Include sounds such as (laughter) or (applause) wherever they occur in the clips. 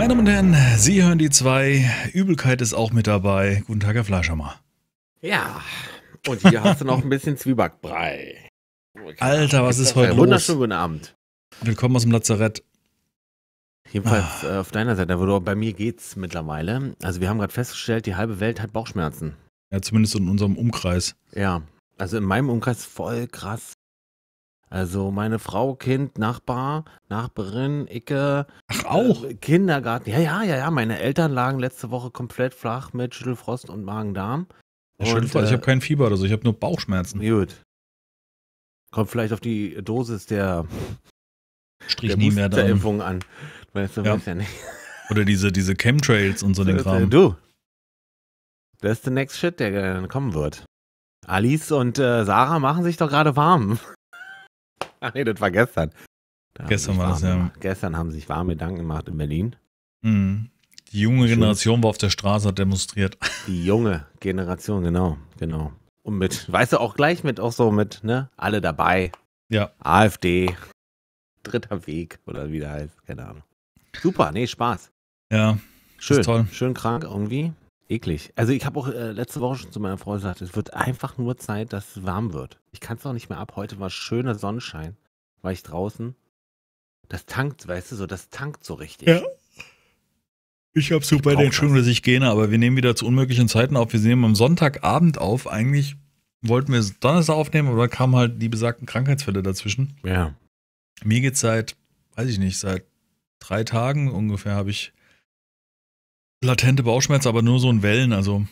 Meine Damen und Herren, Sie hören die zwei. Übelkeit ist auch mit dabei. Guten Tag, Herr Fleischhammer. Ja, und hier hast du noch ein bisschen Zwiebackbrei. Alter, was ist heute los? Wunderschönen guten Abend. Willkommen aus dem Lazarett. Jedenfalls ah. auf deiner Seite, aber bei mir geht's mittlerweile. Also wir haben gerade festgestellt, die halbe Welt hat Bauchschmerzen. Ja, zumindest in unserem Umkreis. Ja, also in meinem Umkreis voll krass. Also meine Frau, Kind, Nachbar, Nachbarin, Icke. Ach, auch? Äh, Kindergarten. Ja, ja, ja, ja. Meine Eltern lagen letzte Woche komplett flach mit Schüttelfrost und Magen-Darm. Schüttelfrost, äh, ich habe kein Fieber oder so, ich habe nur Bauchschmerzen. Gut. Kommt vielleicht auf die Dosis der, Strich der nie mehr da. Impfung an. Weißt du, ja. Weißt ja nicht. (laughs) Oder diese, diese Chemtrails und so den äh, Kram. Du. Das ist der next shit, der kommen wird. Alice und äh, Sarah machen sich doch gerade warm. Ach nee, das war gestern. Da gestern war das, ja. Gestern haben sich warme Gedanken gemacht in Berlin. Mhm. Die junge Schön. Generation war auf der Straße, hat demonstriert. Die junge Generation, genau, genau. Und mit, weißt du, auch gleich mit, auch so mit, ne, alle dabei. Ja. AfD, dritter Weg oder wie der heißt, keine Ahnung. Super, nee, Spaß. Ja, schön. Toll. Schön krank irgendwie. Eklig. Also ich habe auch äh, letzte Woche schon zu meiner Frau gesagt, es wird einfach nur Zeit, dass es warm wird. Ich kann es auch nicht mehr ab. Heute war schöner Sonnenschein. War ich draußen. Das tankt, weißt du, so, das tankt so richtig. Ja. Ich habe super den Entschuldigung, dass ich gehe, aber wir nehmen wieder zu unmöglichen Zeiten auf. Wir nehmen am Sonntagabend auf. Eigentlich wollten wir es Donnerstag aufnehmen, aber da kamen halt die besagten Krankheitsfälle dazwischen. Ja. Mir geht's seit, weiß ich nicht, seit drei Tagen ungefähr habe ich latente Bauchschmerzen, aber nur so in Wellen. Also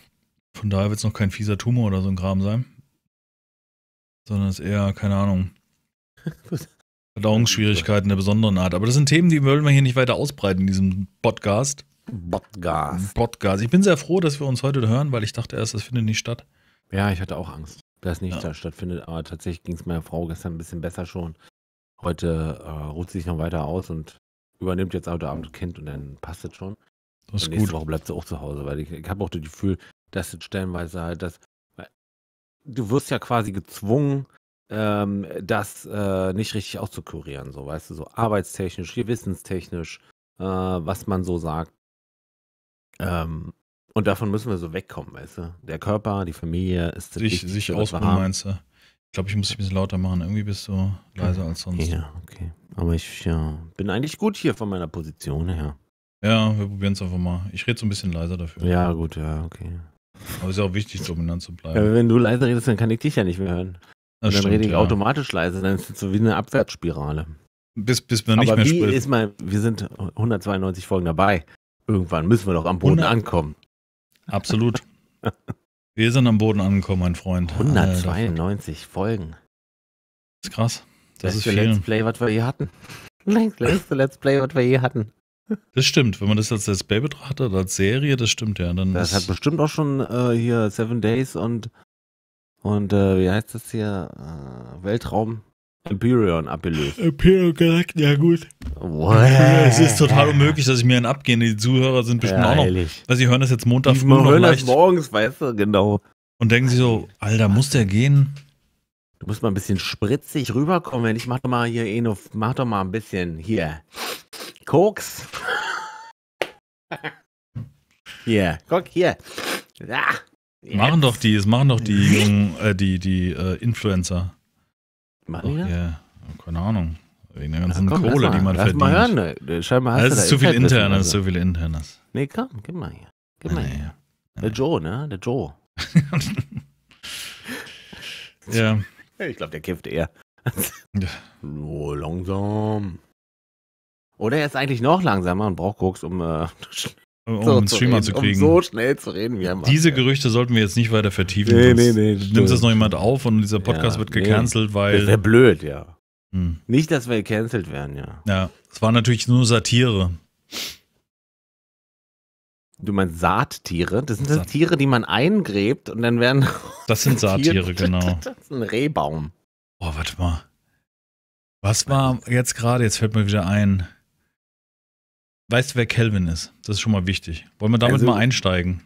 von daher wird es noch kein fieser Tumor oder so ein Kram sein. Sondern es ist eher, keine Ahnung, (laughs) Verdauungsschwierigkeiten der besonderen Art. Aber das sind Themen, die wollen wir hier nicht weiter ausbreiten in diesem Podcast. Podcast. Podcast. Ich bin sehr froh, dass wir uns heute hören, weil ich dachte erst, das findet nicht statt. Ja, ich hatte auch Angst, dass nicht ja. stattfindet. Aber tatsächlich ging es meiner Frau gestern ein bisschen besser schon. Heute äh, ruht sie sich noch weiter aus und übernimmt jetzt heute Abend Kind und dann passt es schon. Das ist nächste gut. Woche bleibst du auch zu Hause, weil ich, ich habe auch das Gefühl, dass es stellenweise halt dass Du wirst ja quasi gezwungen, ähm, das äh, nicht richtig auszukurieren, so weißt du, so arbeitstechnisch, gewissenstechnisch, äh, was man so sagt. Ähm, und davon müssen wir so wegkommen, weißt du? Der Körper, die Familie ist das Sich, sich ausruhen, meinst du? Ich glaube, ich muss dich ein bisschen lauter machen. Irgendwie bist du leiser als sonst. Ja, okay. Aber ich ja, bin eigentlich gut hier von meiner Position her. Ja, wir probieren es einfach mal. Ich rede so ein bisschen leiser dafür. Ja, gut, ja, okay. Aber es ist ja auch wichtig, dominant zu bleiben. Ja, wenn du leiser redest, dann kann ich dich ja nicht mehr hören. Das dann stimmt, rede ich ja. automatisch leise, dann ist es so wie eine Abwärtsspirale. Bis, bis man nicht Aber mehr wie spricht. Ist mal, wir sind 192 Folgen dabei. Irgendwann müssen wir doch am Boden 100. ankommen. Absolut. (laughs) wir sind am Boden angekommen, mein Freund. 192 Alter. Folgen. Das ist krass. Das, das ist, ist viel. Let's Play, was wir je hatten. Das (laughs) letzte Let's Play, was wir je hatten. Das stimmt, wenn man das jetzt als Display betrachtet, als Serie, das stimmt ja. Dann das hat bestimmt auch schon äh, hier Seven Days und, und äh, wie heißt das hier? Äh, Weltraum Imperion abgelöst. Imperial Galactic, ja gut. Wow. Es ist total unmöglich, dass ich mir einen abgehe. Die Zuhörer sind bestimmt ja, auch noch, heilig. weil sie hören das jetzt Montag früh noch hören leicht. Das morgens, weißt du, genau. Und denken sie so, Alter, muss der gehen? Du musst mal ein bisschen spritzig rüberkommen, wenn ich mach doch mal hier eh mach doch mal ein bisschen hier. Koks. hier, guck hier. Ja. Machen doch die, es machen doch die (laughs) jungen, äh, die, die äh, Influencer. Machen die? Ja, keine Ahnung. Wegen der ganzen komm, Kohle, mal, die man lass verdient. Mal hören. Ne? das ist, da zu viel Internes, also. zu viel Internes. Nee, komm, gib mal hier. Gib mal nee, hier. Nee. Der Joe, ne? Der Joe. (laughs) ja. Ich glaube, der kifft eher. Nur (laughs) langsam. Oder er ist eigentlich noch langsamer und braucht Koks, um, äh, um, so zu Streamer reden, zu kriegen. Um so schnell zu reden wie er macht. Diese Gerüchte sollten wir jetzt nicht weiter vertiefen. Nee, nee, nee, nimmt stimmt. das noch jemand auf und dieser Podcast ja, wird gecancelt, nee. weil. Das wäre blöd, ja. Hm. Nicht, dass wir gecancelt werden, ja. Ja, es war natürlich nur Satire. Du meinst Saattiere? Das sind das Tiere, die man eingräbt und dann werden. (laughs) Das sind Saattiere, (laughs) genau. Das ist ein Rehbaum. Boah, warte mal. Was war jetzt gerade? Jetzt fällt mir wieder ein weißt du, wer Kelvin ist? Das ist schon mal wichtig. Wollen wir damit also, mal einsteigen?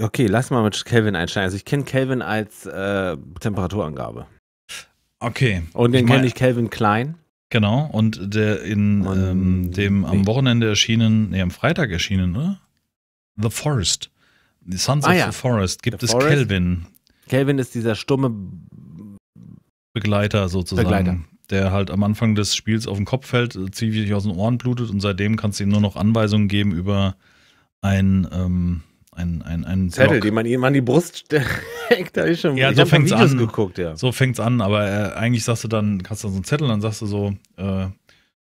Okay, lass mal mit Kelvin einsteigen. Also ich kenne Kelvin als äh, Temperaturangabe. Okay. Und den kenne ich Kelvin Klein. Genau, und der in ähm, dem am Wochenende erschienen, nee, am Freitag erschienen, ne? The Forest. The Sons ah, of ja. the Forest gibt the es Forest. Kelvin. Kelvin ist dieser stumme Begleiter sozusagen. Begleiter der halt am Anfang des Spiels auf den Kopf fällt, ziemlich aus den Ohren blutet und seitdem kannst du ihm nur noch Anweisungen geben über ein, ähm, ein, ein, ein Zettel, den man ihm an die Brust steckt. (laughs) da ist schon ja, so fängt's an. Geguckt, ja. So fängt's an, aber äh, eigentlich sagst du dann, hast du so einen Zettel, dann sagst du so, äh,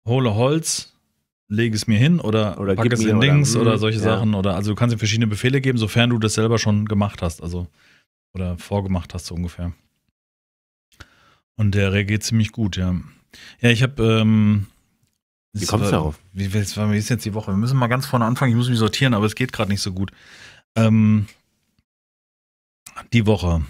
hole Holz, lege es mir hin oder, oder pack es in Dings oder, oder, mhm, solche ja. Sachen. Oder also du kannst ihm verschiedene Befehle geben, sofern du das selber schon gemacht hast, also oder vorgemacht hast, so ungefähr. Und der reagiert ziemlich gut, ja. Ja, ich habe. Ähm, wie kommst du darauf? Wie, wie, wie ist jetzt die Woche? Wir müssen mal ganz vorne anfangen. Ich muss mich sortieren, aber es geht gerade nicht so gut. Ähm, die Woche.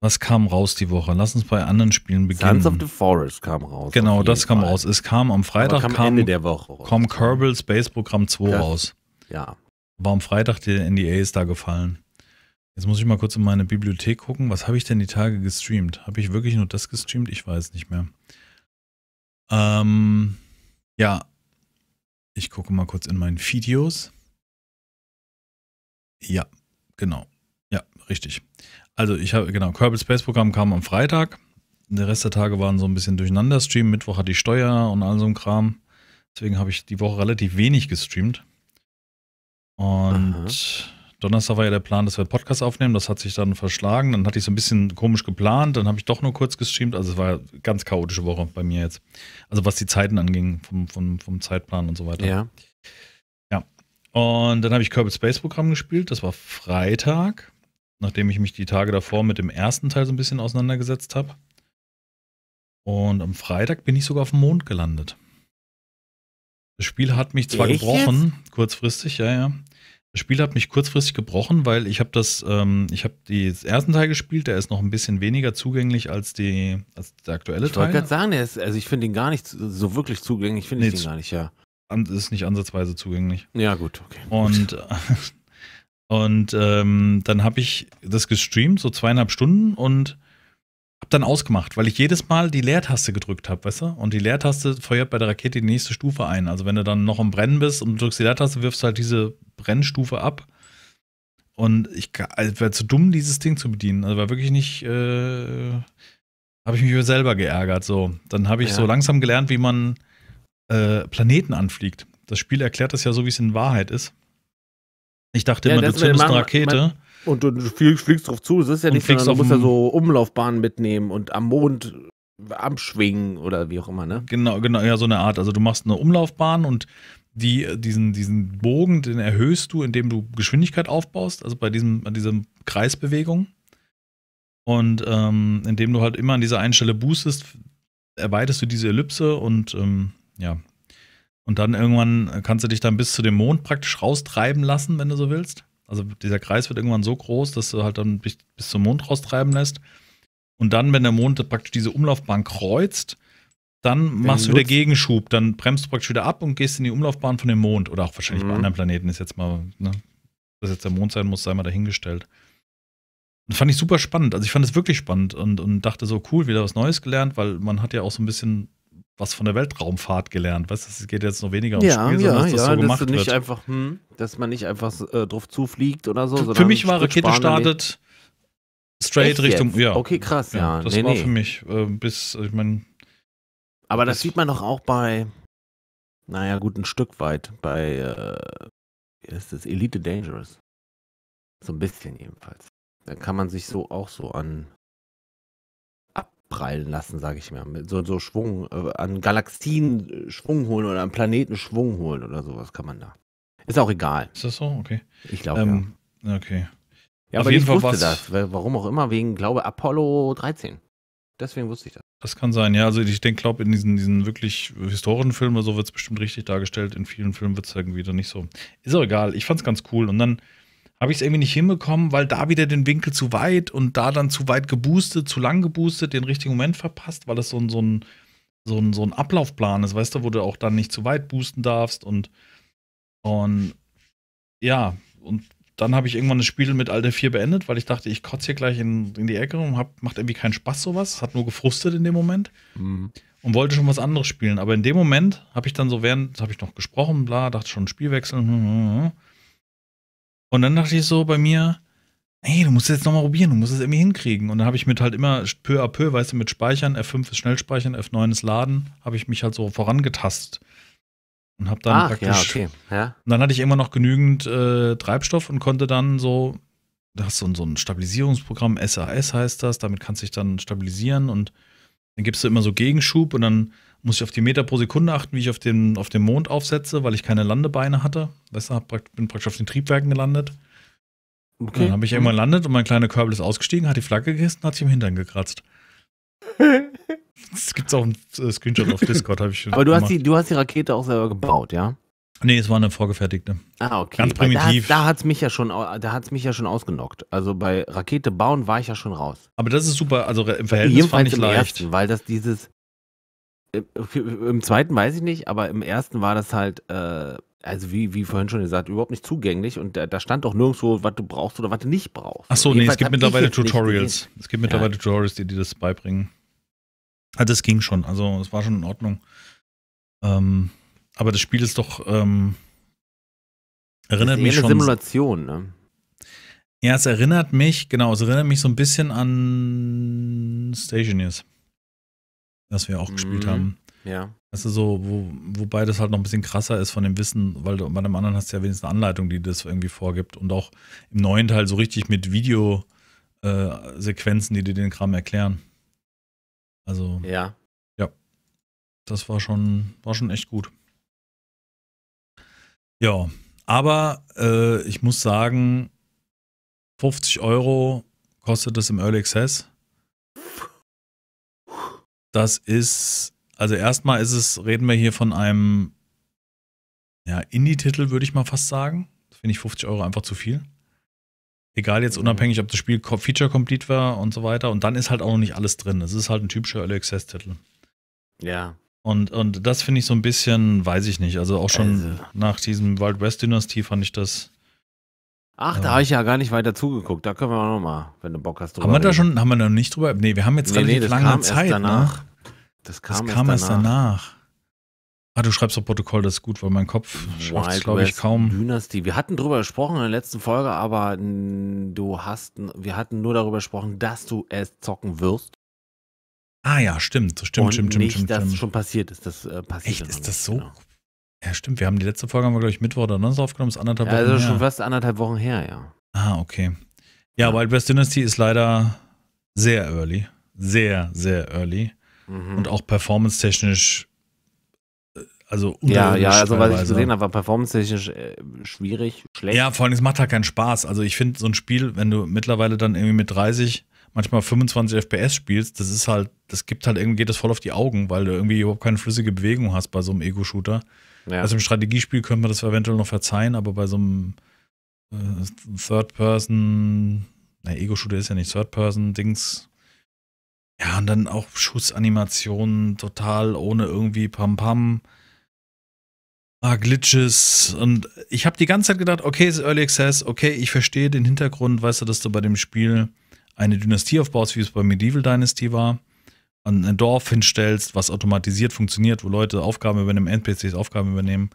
Was kam raus die Woche? Lass uns bei anderen Spielen beginnen. Sons of the Forest kam raus. Genau, das kam Fall. raus. Es kam am Freitag aber kam, Ende der Woche raus. kam Kerbal Space Program 2 ja. raus. Ja. War am Freitag der NDA ist da gefallen. Jetzt muss ich mal kurz in meine Bibliothek gucken. Was habe ich denn die Tage gestreamt? Habe ich wirklich nur das gestreamt? Ich weiß nicht mehr. Ähm, ja. Ich gucke mal kurz in meinen Videos. Ja, genau. Ja, richtig. Also ich habe, genau, Kerbal Space Programm kam am Freitag. Der Rest der Tage waren so ein bisschen durcheinander Stream, Mittwoch hatte ich Steuer und all so ein Kram. Deswegen habe ich die Woche relativ wenig gestreamt. Und Aha. Donnerstag war ja der Plan, dass wir Podcast aufnehmen. Das hat sich dann verschlagen. Dann hatte ich so ein bisschen komisch geplant. Dann habe ich doch nur kurz gestreamt. Also es war eine ganz chaotische Woche bei mir jetzt. Also was die Zeiten anging, vom, vom, vom Zeitplan und so weiter. Ja. Ja. Und dann habe ich Kerbal Space Programm gespielt. Das war Freitag, nachdem ich mich die Tage davor mit dem ersten Teil so ein bisschen auseinandergesetzt habe. Und am Freitag bin ich sogar auf dem Mond gelandet. Das Spiel hat mich zwar Echt gebrochen, jetzt? kurzfristig, ja, ja. Das Spiel hat mich kurzfristig gebrochen, weil ich habe das, ähm, ich habe den ersten Teil gespielt, der ist noch ein bisschen weniger zugänglich als, die, als der aktuelle ich Teil. Ich wollte gerade sagen, ist, also ich finde ihn gar nicht so wirklich zugänglich, finde nee, ich den gar nicht, ja. Ist nicht ansatzweise zugänglich. Ja, gut, okay. Und, (laughs) und ähm, dann habe ich das gestreamt, so zweieinhalb Stunden und hab dann ausgemacht, weil ich jedes Mal die Leertaste gedrückt habe, weißt du? Und die Leertaste feuert bei der Rakete die nächste Stufe ein. Also wenn du dann noch am Brennen bist und drückst die Leertaste, wirfst du halt diese Brennstufe ab. Und ich also wäre zu dumm, dieses Ding zu bedienen. Also war wirklich nicht, äh, habe ich mich über selber geärgert. So, dann habe ich ja. so langsam gelernt, wie man äh, Planeten anfliegt. Das Spiel erklärt das ja so, wie es in Wahrheit ist. Ich dachte ja, immer, du zündest eine Rakete. Man, und du fliegst, fliegst drauf zu, es ist ja nicht, sondern du musst ja so Umlaufbahnen mitnehmen und am Mond abschwingen oder wie auch immer, ne? Genau, genau, ja, so eine Art. Also du machst eine Umlaufbahn und die, diesen, diesen Bogen, den erhöhst du, indem du Geschwindigkeit aufbaust, also bei diesem, bei diesem Kreisbewegung. Und ähm, indem du halt immer an dieser einen Stelle boostest, erweiterst du diese Ellipse und ähm, ja. Und dann irgendwann kannst du dich dann bis zu dem Mond praktisch raustreiben lassen, wenn du so willst. Also dieser Kreis wird irgendwann so groß, dass du halt dann bis, bis zum Mond raustreiben lässt. Und dann, wenn der Mond praktisch diese Umlaufbahn kreuzt, dann den machst du wieder Gegenschub, dann bremst du praktisch wieder ab und gehst in die Umlaufbahn von dem Mond oder auch wahrscheinlich mhm. bei anderen Planeten ist jetzt mal, ne, dass jetzt der Mond sein muss, sei mal dahingestellt. Das fand ich super spannend. Also ich fand es wirklich spannend und, und dachte so, cool, wieder was Neues gelernt, weil man hat ja auch so ein bisschen was von der Weltraumfahrt gelernt. Weißt du, es geht jetzt noch weniger um ja, Spiel, sondern ja, dass das ja, so gemacht dass nicht wird. Einfach, hm, dass man nicht einfach äh, drauf zufliegt oder so. Für mich war Rakete startet straight Echt Richtung, jetzt? ja. Okay, krass, ja. ja das nee, war nee. für mich äh, bis, ich meine. Aber das, das sieht man doch auch bei, naja, gut, ein Stück weit bei, äh, wie ist das, Elite Dangerous. So ein bisschen jedenfalls. Da kann man sich so auch so an abprallen lassen, sage ich mal. So, so Schwung, äh, an Galaxien äh, Schwung holen oder an Planeten Schwung holen oder sowas kann man da. Ist auch egal. Ist das so? Okay. Ich glaube, ähm, ja. Okay. Ja, Auf aber jeden ich Fall wusste das. Warum auch immer, wegen, glaube Apollo 13. Deswegen wusste ich das. Das kann sein, ja. Also ich denke, glaube in diesen, diesen wirklich historischen Filmen oder so wird es bestimmt richtig dargestellt. In vielen Filmen wird es irgendwie dann nicht so. Ist auch egal. Ich fand es ganz cool. Und dann habe ich es irgendwie nicht hinbekommen, weil da wieder den Winkel zu weit und da dann zu weit geboostet, zu lang geboostet, den richtigen Moment verpasst, weil das so ein, so ein, so ein, so ein Ablaufplan ist, weißt du, wo du auch dann nicht zu weit boosten darfst und, und ja, und dann habe ich irgendwann das Spiel mit Alter 4 beendet, weil ich dachte, ich kotze hier gleich in, in die Ecke und hab, macht irgendwie keinen Spaß sowas. Es hat nur gefrustet in dem Moment mhm. und wollte schon was anderes spielen. Aber in dem Moment habe ich dann so während, habe ich noch gesprochen, bla, dachte schon Spielwechsel, Hm, hm, hm. hm. Und dann dachte ich so bei mir, hey, du musst es jetzt nochmal probieren, du musst es irgendwie hinkriegen. Und dann habe ich mit halt immer peu à peu, weißt du, mit Speichern, F5 ist Schnellspeichern, F9 ist Laden, habe ich mich halt so vorangetastet. Und habe dann Ach, praktisch. Ja, okay. ja. Und dann hatte ich immer noch genügend äh, Treibstoff und konnte dann so, da hast du so ein Stabilisierungsprogramm, SAS heißt das, damit kannst du dich dann stabilisieren und dann gibst du immer so Gegenschub und dann muss ich auf die Meter pro Sekunde achten, wie ich auf den, auf den Mond aufsetze, weil ich keine Landebeine hatte. Weißt du, bin praktisch auf den Triebwerken gelandet. Okay. Dann habe ich irgendwann landet und mein kleiner Körbel ist ausgestiegen, hat die Flagge gehisst und hat sich im Hintern gekratzt. Es (laughs) gibt auch einen äh, Screenshot auf Discord, habe ich schon. Aber du hast, die, du hast die Rakete auch selber gebaut, ja? Nee, es war eine vorgefertigte. Ah, okay. Ganz primitiv. Da, da hat es mich, ja schon, mich ja schon ausgenockt. Also bei Rakete bauen war ich ja schon raus. Aber das ist super, also im Verhältnis Jedenfalls fand ich leicht. Ersten, weil das dieses, äh, Im zweiten weiß ich nicht, aber im ersten war das halt, äh, also wie, wie vorhin schon gesagt, überhaupt nicht zugänglich und da, da stand doch nirgendwo, was du brauchst oder was du nicht brauchst. Achso, nee, es gibt mittlerweile Tutorials. Es gibt mittlerweile ja. Tutorials, die dir das beibringen. Also ah, es ging schon, also es war schon in Ordnung. Ähm, aber das Spiel ist doch, ähm, erinnert das ist mich eine schon. Simulation, ne? Ja, es erinnert mich, genau, es erinnert mich so ein bisschen an Station Years das wir auch mhm. gespielt haben. Ja. Weißt du, so, wo, wobei das halt noch ein bisschen krasser ist von dem Wissen, weil du, bei dem anderen hast du ja wenigstens eine Anleitung, die das irgendwie vorgibt. Und auch im neuen Teil so richtig mit Videosequenzen, äh, die dir den Kram erklären. Also. Ja. Ja. Das war schon, war schon echt gut. Ja. Aber äh, ich muss sagen, 50 Euro kostet das im Early Access. Das ist, also erstmal ist es, reden wir hier von einem ja, Indie-Titel, würde ich mal fast sagen. Finde ich 50 Euro einfach zu viel. Egal jetzt mhm. unabhängig, ob das Spiel Feature Complete war und so weiter. Und dann ist halt auch noch nicht alles drin. Es ist halt ein typischer Early Access-Titel. Ja. Und, und das finde ich so ein bisschen, weiß ich nicht. Also auch schon also. nach diesem Wild West-Dynastie fand ich das Ach, da habe ich ja gar nicht weiter zugeguckt. Da können wir auch nochmal, wenn du Bock hast, drüber Haben wir da schon, haben wir da nicht drüber? Nee, wir haben jetzt nee, relativ nee, das lange kam Zeit. Erst ne? danach. Ne? Das kam, das kam erst, erst danach. danach. Ah, du schreibst auf Protokoll, das ist gut, weil mein Kopf schafft es, glaube ich, kaum. Dynasty. Wir hatten drüber gesprochen in der letzten Folge, aber du hast, wir hatten nur darüber gesprochen, dass du es zocken wirst. Ah ja, stimmt, stimmt, und stimmt, stimmt, nicht, stimmt. dass stimmt. schon passiert ist, das äh, passiert. Echt, ist das so? Genau. Ja, stimmt. Wir haben die letzte Folge, haben wir, glaube ich, Mittwoch oder Donnerstag aufgenommen. Das ist anderthalb ja, Wochen Also schon her. fast anderthalb Wochen her, ja. Ah, okay. Ja, ja. Wild West Dynasty ist leider sehr early. Sehr, sehr early. Mhm. Und auch performance-technisch, äh, also Ja, ja, also was ich gesehen habe, war performance-technisch äh, schwierig, schlecht. Ja, vor allem, es macht halt keinen Spaß. Also ich finde so ein Spiel, wenn du mittlerweile dann irgendwie mit 30 manchmal 25 FPS spielst, das ist halt, das gibt halt irgendwie, geht das voll auf die Augen, weil du irgendwie überhaupt keine flüssige Bewegung hast bei so einem Ego-Shooter. Ja. Also im Strategiespiel können wir das eventuell noch verzeihen, aber bei so einem äh, Third Person, na, Ego-Shooter ist ja nicht Third Person-Dings. Ja, und dann auch Schussanimationen total ohne irgendwie Pam-Pam. Ah, Glitches. Und ich habe die ganze Zeit gedacht, okay, es ist Early Access, okay, ich verstehe den Hintergrund, weißt du, dass du bei dem Spiel eine Dynastie aufbaust, wie es bei Medieval Dynasty war an ein Dorf hinstellst, was automatisiert funktioniert, wo Leute Aufgaben übernehmen, NPCs Aufgaben übernehmen.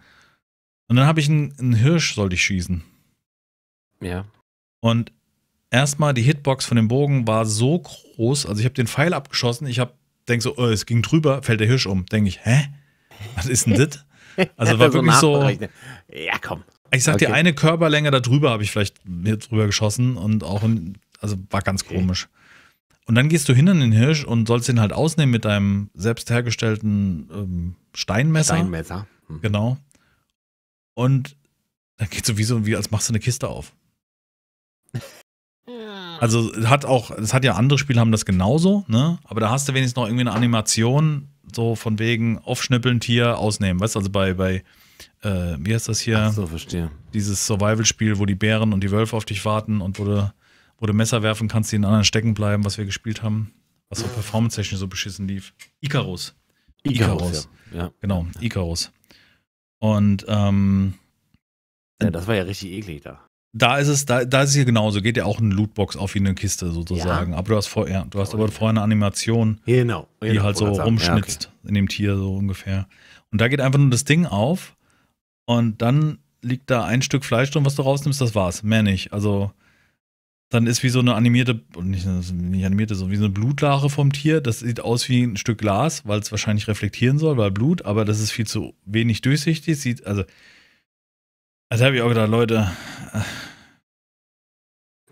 Und dann habe ich einen, einen Hirsch, sollte ich schießen. Ja. Und erstmal die Hitbox von dem Bogen war so groß, also ich habe den Pfeil abgeschossen, ich habe denke so, oh, es ging drüber, fällt der Hirsch um. Denke ich, hä? Was ist denn das? (laughs) Also war so wirklich so. Ja, komm. Ich sag okay. dir, eine Körperlänge da drüber habe ich vielleicht drüber geschossen und auch, in, also war ganz okay. Äh. komisch. Und dann gehst du hin an den Hirsch und sollst ihn halt ausnehmen mit deinem selbst hergestellten ähm, Steinmesser. Steinmesser. Mhm. Genau. Und dann geht so wie so, wie als machst du eine Kiste auf. (laughs) Also hat auch, es hat ja andere Spiele haben das genauso, ne? Aber da hast du wenigstens noch irgendwie eine Animation, so von wegen aufschnippeln, Tier, ausnehmen. Weißt du, also bei, bei äh, wie heißt das hier? Ach so, verstehe. Dieses Survival-Spiel, wo die Bären und die Wölfe auf dich warten und wo du wo du Messer werfen kannst, die in anderen stecken bleiben, was wir gespielt haben, was auch performance-technisch so beschissen lief. Icarus. Icarus. Ja. Genau, Icarus. Und ähm, ja, das war ja richtig eklig da. Da ist es, da, da ist es hier genauso. Geht ja auch eine Lootbox auf wie eine Kiste sozusagen. Ja. Aber du hast vorher, ja, du hast aber vorher eine Animation, genau, genau. die halt so rumschnitzt okay. in dem Tier so ungefähr. Und da geht einfach nur das Ding auf und dann liegt da ein Stück Fleisch drin, was du rausnimmst. Das war's, mehr nicht. Also dann ist wie so eine animierte, nicht, nicht animierte, so wie so eine Blutlache vom Tier. Das sieht aus wie ein Stück Glas, weil es wahrscheinlich reflektieren soll, weil Blut, aber das ist viel zu wenig durchsichtig. Sieht, also, also habe ich auch gedacht, Leute. Äh,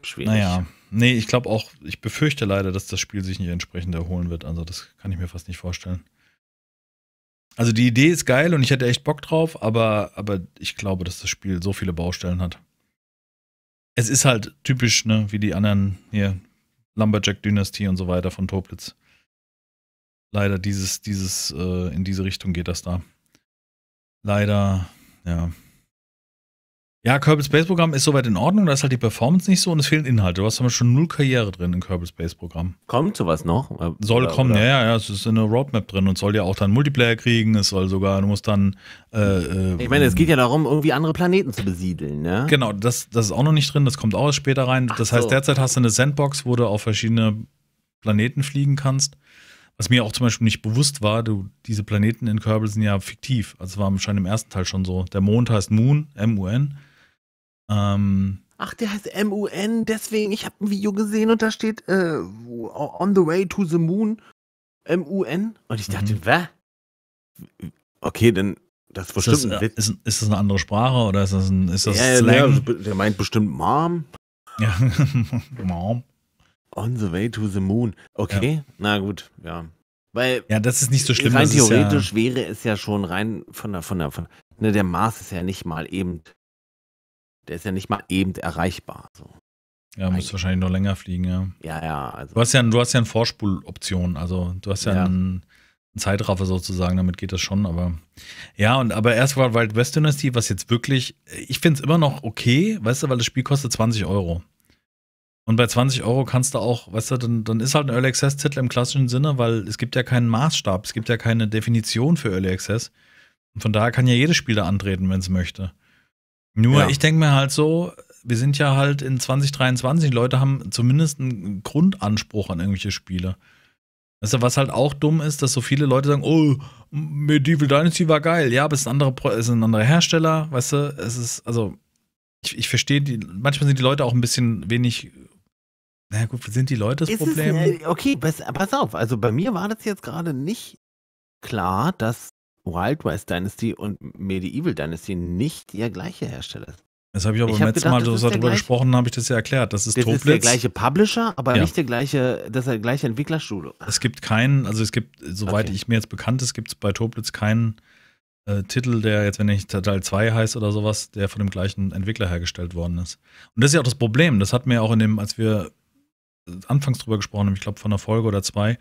Schwierig. Naja, nee, ich glaube auch, ich befürchte leider, dass das Spiel sich nicht entsprechend erholen wird. Also, das kann ich mir fast nicht vorstellen. Also, die Idee ist geil und ich hätte echt Bock drauf, aber, aber ich glaube, dass das Spiel so viele Baustellen hat es ist halt typisch, ne, wie die anderen hier, Lumberjack-Dynastie und so weiter von Toplitz. Leider dieses, dieses, äh, in diese Richtung geht das da. Leider, ja. Ja, Kerbal Space Programm ist soweit in Ordnung, da ist halt die Performance nicht so und es fehlen Inhalte. Du hast aber schon null Karriere drin im Kerbal Space Programm. Kommt sowas noch? Äh, soll oder, kommen, oder? ja, ja, es ist in der Roadmap drin und soll ja auch dann Multiplayer kriegen, es soll sogar, du musst dann. Äh, äh, ich meine, es geht ja darum, irgendwie andere Planeten zu besiedeln, ne? Genau, das, das ist auch noch nicht drin, das kommt auch erst später rein. Ach das so. heißt, derzeit hast du eine Sandbox, wo du auf verschiedene Planeten fliegen kannst. Was mir auch zum Beispiel nicht bewusst war, du, diese Planeten in Kerbal sind ja fiktiv. Also war anscheinend im ersten Teil schon so. Der Mond heißt Moon, M-U-N. Ähm, Ach, der heißt MUN, deswegen, ich habe ein Video gesehen und da steht äh, On the Way to the Moon MUN. Und ich dachte, mhm. was? Okay, dann das ist bestimmt ist das, ein äh, Witz. Ist, ist, das eine andere Sprache oder ist das ein ist das ja, Slang? Ja, der meint bestimmt Mom. Ja, (laughs) Mom. On the way to the moon. Okay, ja. na gut, ja. Weil ja, das ist nicht so schlimm. Rein theoretisch ja wäre es ja schon rein von der von der von ne, der Mars ist ja nicht mal eben der ist ja nicht mal eben erreichbar. So. Ja, muss wahrscheinlich noch länger fliegen, ja. Ja, ja. Also. Du hast ja, du hast ja eine Vorspuloption, also du hast ja, ja. einen Zeitraffer sozusagen, damit geht das schon, aber ja, und aber erst war Wild West Dynasty, was jetzt wirklich, ich finde es immer noch okay, weißt du, weil das Spiel kostet 20 Euro. Und bei 20 Euro kannst du auch, weißt du, dann, dann ist halt ein Early Access-Titel im klassischen Sinne, weil es gibt ja keinen Maßstab, es gibt ja keine Definition für Early Access. Und von daher kann ja jedes Spiel da antreten, wenn es möchte. Nur ja. ich denke mir halt so, wir sind ja halt in 2023, Leute haben zumindest einen Grundanspruch an irgendwelche Spiele. Weißt du, was halt auch dumm ist, dass so viele Leute sagen, oh, Medieval Dynasty war geil. Ja, aber es ist ein anderer, ist ein anderer Hersteller, weißt du, es ist, also, ich, ich verstehe, die, manchmal sind die Leute auch ein bisschen wenig, na gut, sind die Leute das ist Problem? Es, äh, okay, pass, pass auf, also bei mir war das jetzt gerade nicht klar, dass Wild West Dynasty und Medieval Dynasty nicht der gleiche Hersteller ist. Das habe ich aber ich beim letzten gedacht, Mal das darüber gleiche, gesprochen, habe ich das ja erklärt. Das ist das Toplitz. ist der gleiche Publisher, aber ja. nicht der gleiche, das ist der gleiche Entwicklerstudio. Es gibt keinen, also es gibt, soweit okay. ich mir jetzt bekannt ist, gibt es bei Toplitz keinen äh, Titel, der jetzt, wenn ich Teil 2 heißt oder sowas, der von dem gleichen Entwickler hergestellt worden ist. Und das ist ja auch das Problem. Das hat mir auch in dem, als wir anfangs drüber gesprochen haben, ich glaube von einer Folge oder zwei,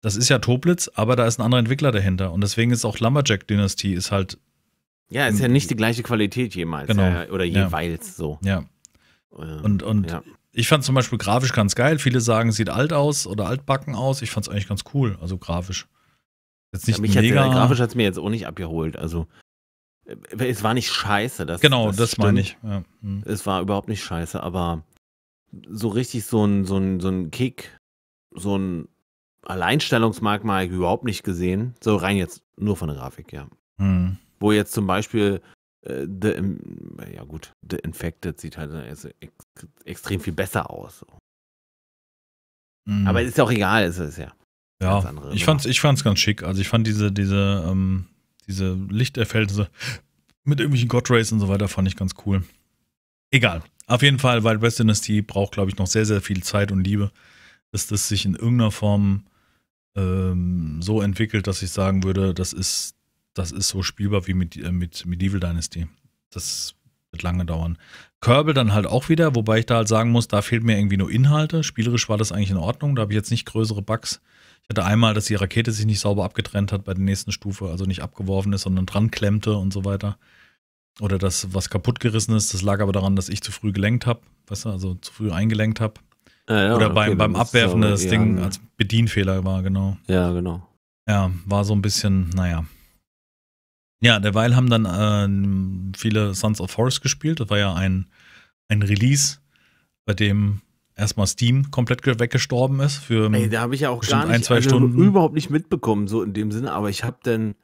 das ist ja Toblitz, aber da ist ein anderer Entwickler dahinter. Und deswegen ist auch Lumberjack Dynasty ist halt. Ja, ist ja nicht die gleiche Qualität jemals. Genau. Ja, oder jeweils ja. so. Ja. Ähm, und, und ja. ich fand zum Beispiel grafisch ganz geil. Viele sagen, sieht alt aus oder altbacken aus. Ich fand es eigentlich ganz cool, also grafisch. Jetzt nicht ja, mich mega. Hat's, grafisch hat es mir jetzt auch nicht abgeholt. Also äh, es war nicht scheiße. Das, genau, das, das meine ich. Ja. Hm. Es war überhaupt nicht scheiße, aber so richtig so ein, so ein, so ein Kick, so ein Alleinstellungsmerkmal überhaupt nicht gesehen. So rein jetzt nur von der Grafik, ja. Hm. Wo jetzt zum Beispiel äh, The, ja gut, The Infected sieht halt äh, ex extrem viel besser aus. So. Hm. Aber ist ja auch egal, es ist ja. Ja, ich fand's, ich fand's ganz schick. Also ich fand diese, diese, ähm, diese Lichterverhältnisse mit irgendwelchen Godrays und so weiter fand ich ganz cool. Egal. Auf jeden Fall, weil West Dynasty braucht, glaube ich, noch sehr, sehr viel Zeit und Liebe, dass das sich in irgendeiner Form ähm, so entwickelt, dass ich sagen würde, das ist, das ist so spielbar wie mit, äh, mit Medieval Dynasty. Das wird lange dauern. Körbel dann halt auch wieder, wobei ich da halt sagen muss, da fehlt mir irgendwie nur Inhalte. Spielerisch war das eigentlich in Ordnung, da habe ich jetzt nicht größere Bugs. Ich hatte einmal, dass die Rakete sich nicht sauber abgetrennt hat bei der nächsten Stufe, also nicht abgeworfen ist, sondern dran klemmte und so weiter. Oder dass was kaputtgerissen ist, das lag aber daran, dass ich zu früh gelenkt habe, weißt du, also zu früh eingelenkt habe. Ja, Oder okay, beim, beim Abwerfen das Ding ein, als Bedienfehler war, genau. Ja, genau. Ja, war so ein bisschen, naja. Ja, derweil haben dann äh, viele Sons of Horus gespielt. Das war ja ein, ein Release, bei dem erstmal Steam komplett weggestorben ist für ähm, Ey, da habe ich ja auch gar nicht, ein, zwei also Stunden. überhaupt nicht mitbekommen, so in dem Sinne, aber ich habe dann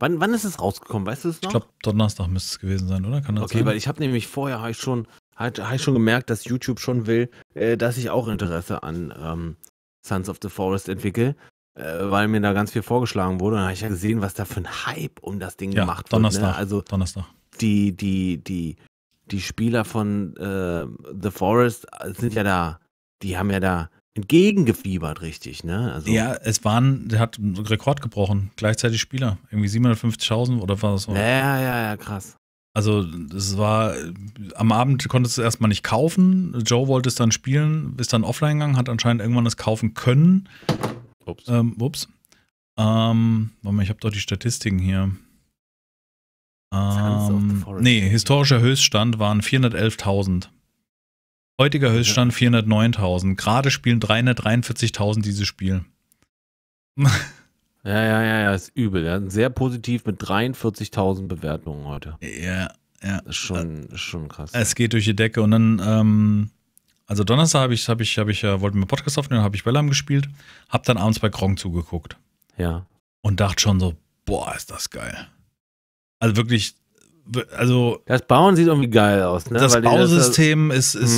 wann, wann ist es rausgekommen, weißt du es noch? Ich glaube Donnerstag müsste es gewesen sein, oder? Kann das okay, sein? weil ich habe nämlich vorher hab ich schon habe ich schon gemerkt, dass YouTube schon will, äh, dass ich auch Interesse an ähm, Sons of the Forest entwickle, äh, weil mir da ganz viel vorgeschlagen wurde. Und dann habe ich ja gesehen, was da für ein Hype um das Ding ja, gemacht ne? Donnerstag, Ne? Also Donnerstag. Die, die, die, die Spieler von äh, The Forest sind ja da, die haben ja da entgegengefiebert, richtig, ne? Also ja, es waren, der hat einen Rekord gebrochen, gleichzeitig Spieler. Irgendwie 750.000 oder was? Oder? Ja, ja, ja, krass. Also es war, am Abend konntest du es erstmal nicht kaufen. Joe wollte es dann spielen, ist dann offline gegangen, hat anscheinend irgendwann es kaufen können. Ups. Ähm, ups. Ähm, warte mal, ich habe doch die Statistiken hier. Ähm, nee, historischer Höchststand waren 411.000. Heutiger Höchststand 409.000. Gerade spielen 343.000 dieses Spiel. Ja, ja, ja, ja, ist übel. Ja. Sehr positiv mit 43.000 Bewertungen heute. Ja, ja. Ist schon, äh, schon krass. Es geht durch die Decke und dann, ähm, also Donnerstag habe ich, hab ich, hab ich, äh, wollte mir Podcast aufnehmen, habe ich Bellam gespielt, habe dann abends bei Gronk zugeguckt. Ja. Und dachte schon so, boah, ist das geil. Also wirklich, also. Das Bauen sieht irgendwie geil aus, ne? Das Weil Bausystem das, ist, ist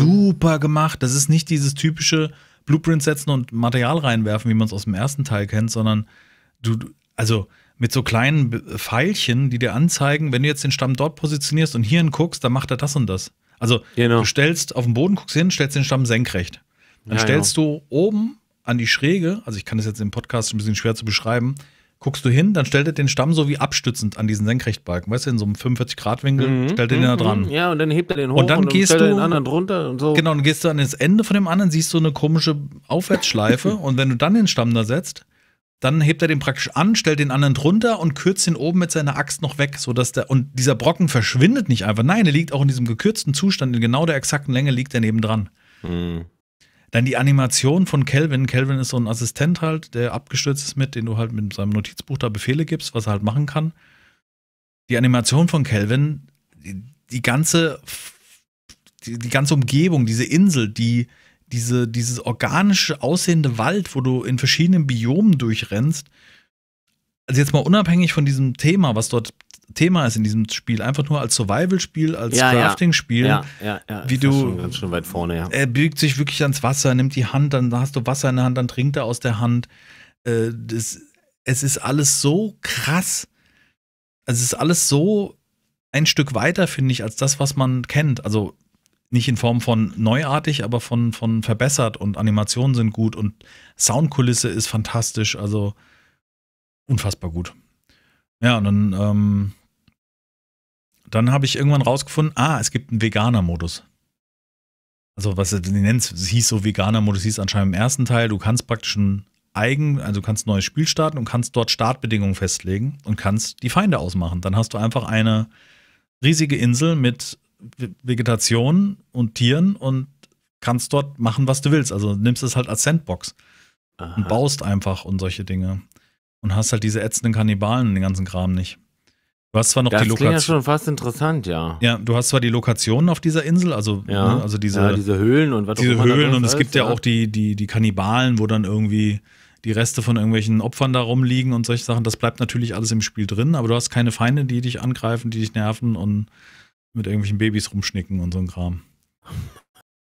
mm. super gemacht. Das ist nicht dieses typische, Blueprint setzen und Material reinwerfen, wie man es aus dem ersten Teil kennt, sondern du, also mit so kleinen Pfeilchen, die dir anzeigen, wenn du jetzt den Stamm dort positionierst und hierhin guckst, dann macht er das und das. Also genau. du stellst auf den Boden, guckst hin, stellst den Stamm senkrecht. Dann ja, stellst ja. du oben an die Schräge, also ich kann das jetzt im Podcast ein bisschen schwer zu beschreiben, guckst du hin, dann stellt er den Stamm so wie abstützend an diesen Senkrechtbalken, weißt du, in so einem 45-Grad-Winkel, mhm. stellt er den da mhm. dran. Ja, und dann hebt er den hoch und dann und gehst und du den anderen drunter und so. Genau, und gehst du an das Ende von dem anderen, siehst du so eine komische Aufwärtsschleife (laughs) und wenn du dann den Stamm da setzt, dann hebt er den praktisch an, stellt den anderen drunter und kürzt ihn oben mit seiner Axt noch weg, sodass der, und dieser Brocken verschwindet nicht einfach. Nein, er liegt auch in diesem gekürzten Zustand, in genau der exakten Länge liegt er nebendran. Mhm. Dann die Animation von Kelvin. Kelvin ist so ein Assistent halt, der abgestürzt ist mit, den du halt mit seinem Notizbuch da Befehle gibst, was er halt machen kann. Die Animation von Kelvin, die, die ganze, die, die, ganze Umgebung, diese Insel, die, diese, dieses organische aussehende Wald, wo du in verschiedenen Biomen durchrennst. Also jetzt mal unabhängig von diesem Thema, was dort Thema ist in diesem Spiel. Einfach nur als Survival-Spiel, als ja, Crafting-Spiel. Ja, ja, ja. Wie du, schon ganz weit vorne, ja. Er biegt sich wirklich ans Wasser, nimmt die Hand, dann hast du Wasser in der Hand, dann trinkt er aus der Hand. Äh, das, es ist alles so krass. Also es ist alles so ein Stück weiter, finde ich, als das, was man kennt. Also nicht in Form von neuartig, aber von, von verbessert und Animationen sind gut und Soundkulisse ist fantastisch, also unfassbar gut. Ja, und dann ähm, dann habe ich irgendwann rausgefunden, ah, es gibt einen Veganer-Modus. Also was sie nennen, es hieß so Veganer-Modus, hieß anscheinend im ersten Teil, du kannst praktisch ein eigen, also du kannst ein neues Spiel starten und kannst dort Startbedingungen festlegen und kannst die Feinde ausmachen. Dann hast du einfach eine riesige Insel mit Vegetation und Tieren und kannst dort machen, was du willst. Also nimmst es halt als Sandbox Aha. und baust einfach und solche Dinge. Und hast halt diese ätzenden Kannibalen den ganzen Kram nicht. Du hast zwar noch das die Lokation. Das ja schon fast interessant, ja. Ja, du hast zwar die Lokationen auf dieser Insel, also, ja. ne, also diese, ja, diese Höhlen und was Diese auch immer Höhlen und es gibt ja, ja auch die, die, die Kannibalen, wo dann irgendwie die Reste von irgendwelchen Opfern da rumliegen und solche Sachen. Das bleibt natürlich alles im Spiel drin, aber du hast keine Feinde, die dich angreifen, die dich nerven und mit irgendwelchen Babys rumschnicken und so ein Kram.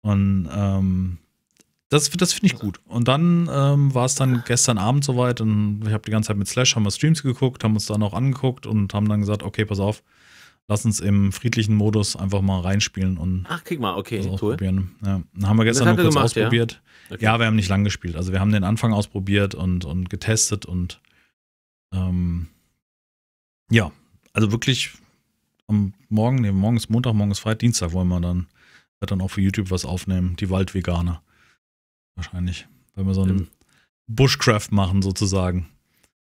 Und ähm, das, das finde ich gut. Und dann ähm, war es dann gestern Abend soweit und ich habe die ganze Zeit mit Slash, haben wir Streams geguckt, haben uns dann auch angeguckt und haben dann gesagt, okay, pass auf, lass uns im friedlichen Modus einfach mal reinspielen und Ach, krieg mal, okay, cool. Ja. Dann haben wir gestern nur kurz gemacht, ausprobiert. Ja? Okay. ja? wir haben nicht lang gespielt. Also wir haben den Anfang ausprobiert und, und getestet und ähm, ja, also wirklich am Morgen, nee, morgens Montag, morgens Freitag, Dienstag wollen wir dann, dann auch für YouTube was aufnehmen, die Waldveganer. Wahrscheinlich. Wenn wir so einen Bushcraft machen, sozusagen.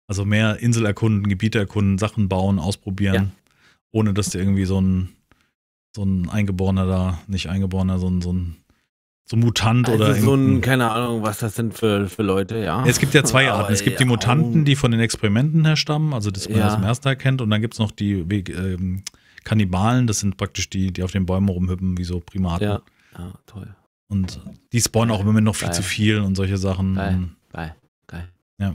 Also mehr Insel erkunden, Gebiete erkunden, Sachen bauen, ausprobieren, ja. ohne dass dir irgendwie so ein, so ein Eingeborener da, nicht Eingeborener, so ein, so ein so Mutant also oder so ein, keine Ahnung, was das sind für, für Leute, ja. Es gibt ja zwei Arten. Es gibt die Mutanten, oh. die von den Experimenten herstammen, also das man ja. aus dem ersten kennt, und dann gibt es noch die ähm, Kannibalen, das sind praktisch die, die auf den Bäumen rumhüppen, wie so Primaten. Ja, ja ah, toll. Und die spawnen auch immer noch viel Geil. zu viel und solche Sachen. Geil. Geil. Geil. Ja.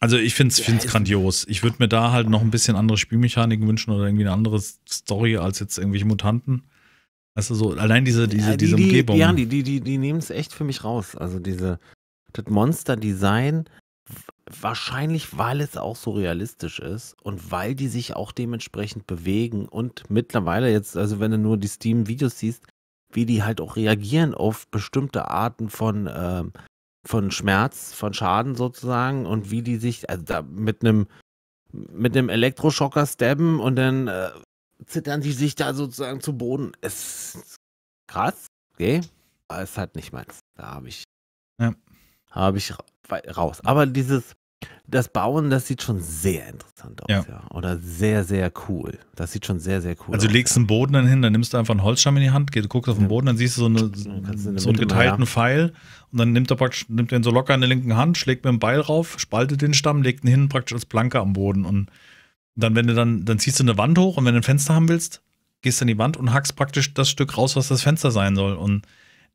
Also ich finde es grandios. Ich würde mir da halt noch ein bisschen andere Spielmechaniken wünschen oder irgendwie eine andere Story als jetzt irgendwelche Mutanten. Weißt du, so allein diese, diese, ja, die, diese Umgebung. Die, ja, die, die, die, die nehmen es echt für mich raus. Also diese, das Monster-Design, wahrscheinlich weil es auch so realistisch ist und weil die sich auch dementsprechend bewegen und mittlerweile jetzt, also wenn du nur die Steam-Videos siehst, wie die halt auch reagieren auf bestimmte Arten von, ähm, von Schmerz, von Schaden sozusagen und wie die sich also da mit einem mit einem Elektroschocker stabben und dann äh, zittern die sich da sozusagen zu Boden. Es ist krass, okay, aber es halt nicht meins. Da habe ich ja. habe ich ra raus. Aber dieses das Bauen, das sieht schon sehr interessant aus, ja. ja. Oder sehr, sehr cool. Das sieht schon sehr, sehr cool also aus. Also legst ja. einen Boden dann hin, dann nimmst du einfach einen Holzstamm in die Hand, guckst auf den Boden, dann siehst du so, eine, du so einen geteilten mal, ja. Pfeil und dann nimmt er praktisch, nimmt den so locker in der linken Hand, schlägt mit dem Beil rauf, spaltet den Stamm, legt ihn hin, praktisch als Planke am Boden. Und dann, wenn du dann, dann ziehst du eine Wand hoch und wenn du ein Fenster haben willst, gehst du an die Wand und hackst praktisch das Stück raus, was das Fenster sein soll. Und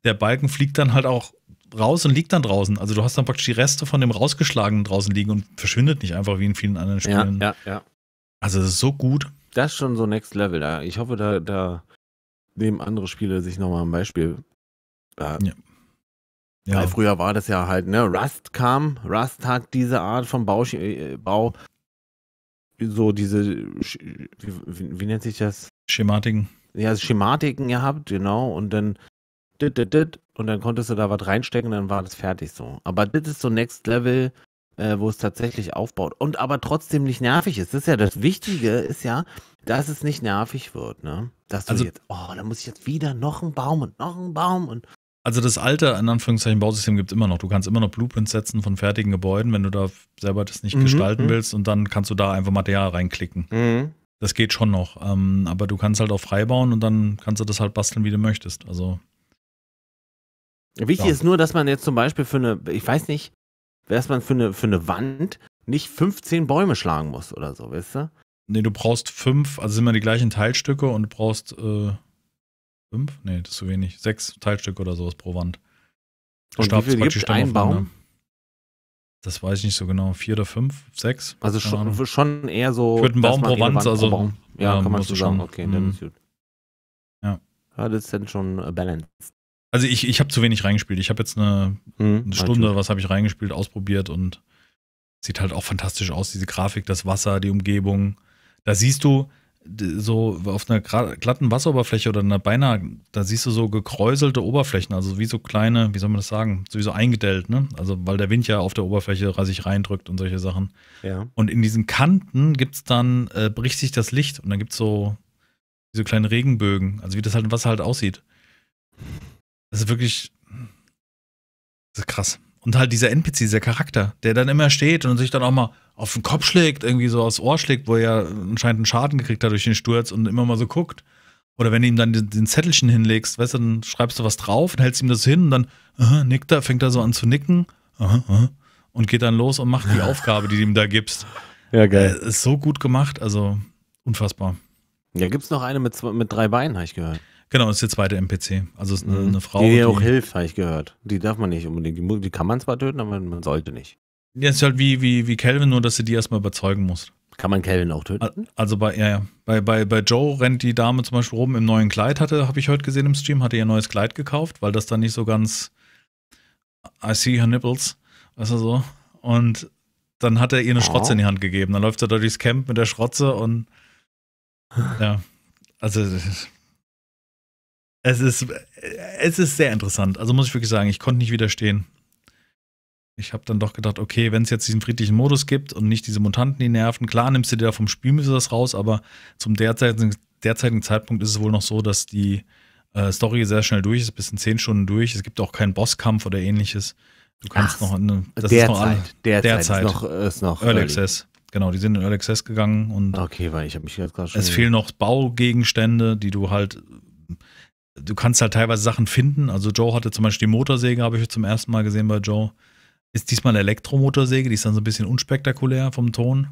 der Balken fliegt dann halt auch raus und liegt dann draußen. Also du hast dann praktisch die Reste von dem rausgeschlagenen draußen liegen und verschwindet nicht einfach wie in vielen anderen Spielen. Ja, ja, ja. Also das ist so gut. Das ist schon so Next Level. Ich hoffe, da, da nehmen andere Spiele sich nochmal ein Beispiel. Da. ja. Ja. Weil früher war das ja halt, ne, Rust kam, Rust hat diese Art von Bau, äh, Bau so diese, wie, wie, nennt sich das? Schematiken. Ja, Schematiken gehabt, genau, und dann dit, dit, dit, und dann konntest du da was reinstecken dann war das fertig so. Aber das ist so Next Level, äh, wo es tatsächlich aufbaut und aber trotzdem nicht nervig ist. Das ist ja das Wichtige, ist ja, dass es nicht nervig wird, ne? Dass du also, jetzt, oh, da muss ich jetzt wieder noch einen Baum und noch einen Baum und. Also das alte, in Anführungszeichen, Bausystem gibt es immer noch. Du kannst immer noch Blueprints setzen von fertigen Gebäuden, wenn du da selber das nicht mhm, gestalten mhm. willst und dann kannst du da einfach Material reinklicken. Mhm. Das geht schon noch. Ähm, aber du kannst halt auch freibauen und dann kannst du das halt basteln, wie du möchtest. Also Wichtig ja. ist nur, dass man jetzt zum Beispiel für eine, ich weiß nicht, dass man für eine, für eine Wand nicht 15 Bäume schlagen muss oder so, weißt du? Nee, du brauchst fünf, also sind wir die gleichen Teilstücke und du brauchst äh, fünf? Nee, das ist zu wenig. Sechs Teilstücke oder sowas pro Wand. Du und wie viel gibt einen Baum? Ne? Das weiß ich nicht so genau. Vier oder fünf, sechs? Also schon, schon, eher so. Für würde einen Baum pro Wand, Wand, also. Pro Baum. Ja, ja, kann man so sagen. Okay, dann ist mhm. gut. Ja. ja. Das ist dann schon äh, balanced. Also ich, ich habe zu wenig reingespielt. Ich habe jetzt eine, mhm, eine ah, Stunde, natürlich. was habe ich reingespielt, ausprobiert und sieht halt auch fantastisch aus, diese Grafik, das Wasser, die Umgebung. Da siehst du so auf einer glatten Wasseroberfläche oder einer beinahe, da siehst du so gekräuselte Oberflächen, also wie so kleine, wie soll man das sagen, sowieso eingedellt, ne? Also weil der Wind ja auf der Oberfläche sich reindrückt und solche Sachen. Ja. Und in diesen Kanten gibt es dann, äh, bricht sich das Licht und dann gibt es so diese kleinen Regenbögen, also wie das halt im Wasser halt aussieht. Das ist wirklich das ist krass. Und halt dieser NPC, dieser Charakter, der dann immer steht und sich dann auch mal auf den Kopf schlägt, irgendwie so aufs Ohr schlägt, wo er ja anscheinend einen Schaden gekriegt hat durch den Sturz und immer mal so guckt. Oder wenn du ihm dann den, den Zettelchen hinlegst, weißt du, dann schreibst du was drauf und hältst ihm das hin und dann aha, nickt er, fängt er so an zu nicken aha, aha, und geht dann los und macht die Aufgabe, die du ihm da gibst. Ja, geil. Äh, ist so gut gemacht, also unfassbar. Ja, gibt es noch eine mit, zwei, mit drei Beinen, habe ich gehört. Genau, das ist der zweite NPC. Also ist eine, mhm. eine Frau. Die, die auch hilft, habe ich gehört. Die darf man nicht unbedingt. Die, die, kann man zwar töten, aber man sollte nicht. Ja, ist halt wie, wie, wie Calvin, nur dass du die erstmal überzeugen musst. Kann man Calvin auch töten? Also bei, ja, ja. Bei, bei, bei Joe rennt die Dame zum Beispiel rum im neuen Kleid, hatte, habe ich heute gesehen im Stream, hatte ihr neues Kleid gekauft, weil das dann nicht so ganz. I see her nipples. Weißt du so? Und dann hat er ihr eine Schrotze in die Hand gegeben. Dann läuft er da durchs Camp mit der Schrotze und. Ja. Also. Es ist, äh, es ist sehr interessant. Also muss ich wirklich sagen, ich konnte nicht widerstehen. Ich habe dann doch gedacht, okay, wenn es jetzt diesen friedlichen Modus gibt und nicht diese Mutanten, die nerven, klar nimmst du dir da vom Spielmüsse das raus, aber zum derzeitigen, derzeitigen Zeitpunkt ist es wohl noch so, dass die äh, Story sehr schnell durch ist, bis in zehn Stunden durch. Es gibt auch keinen Bosskampf oder ähnliches. Du kannst Ach, noch eine, das derzeit, ist noch alle, derzeit, derzeit ist noch, ist noch Early, Access. Genau, die sind in Early Access gegangen und okay, weil ich habe mich gerade schon. Es fehlen noch Baugegenstände, die du halt du kannst halt teilweise Sachen finden. Also Joe hatte zum Beispiel die Motorsäge, habe ich zum ersten Mal gesehen bei Joe. Ist diesmal eine Elektromotorsäge, die ist dann so ein bisschen unspektakulär vom Ton.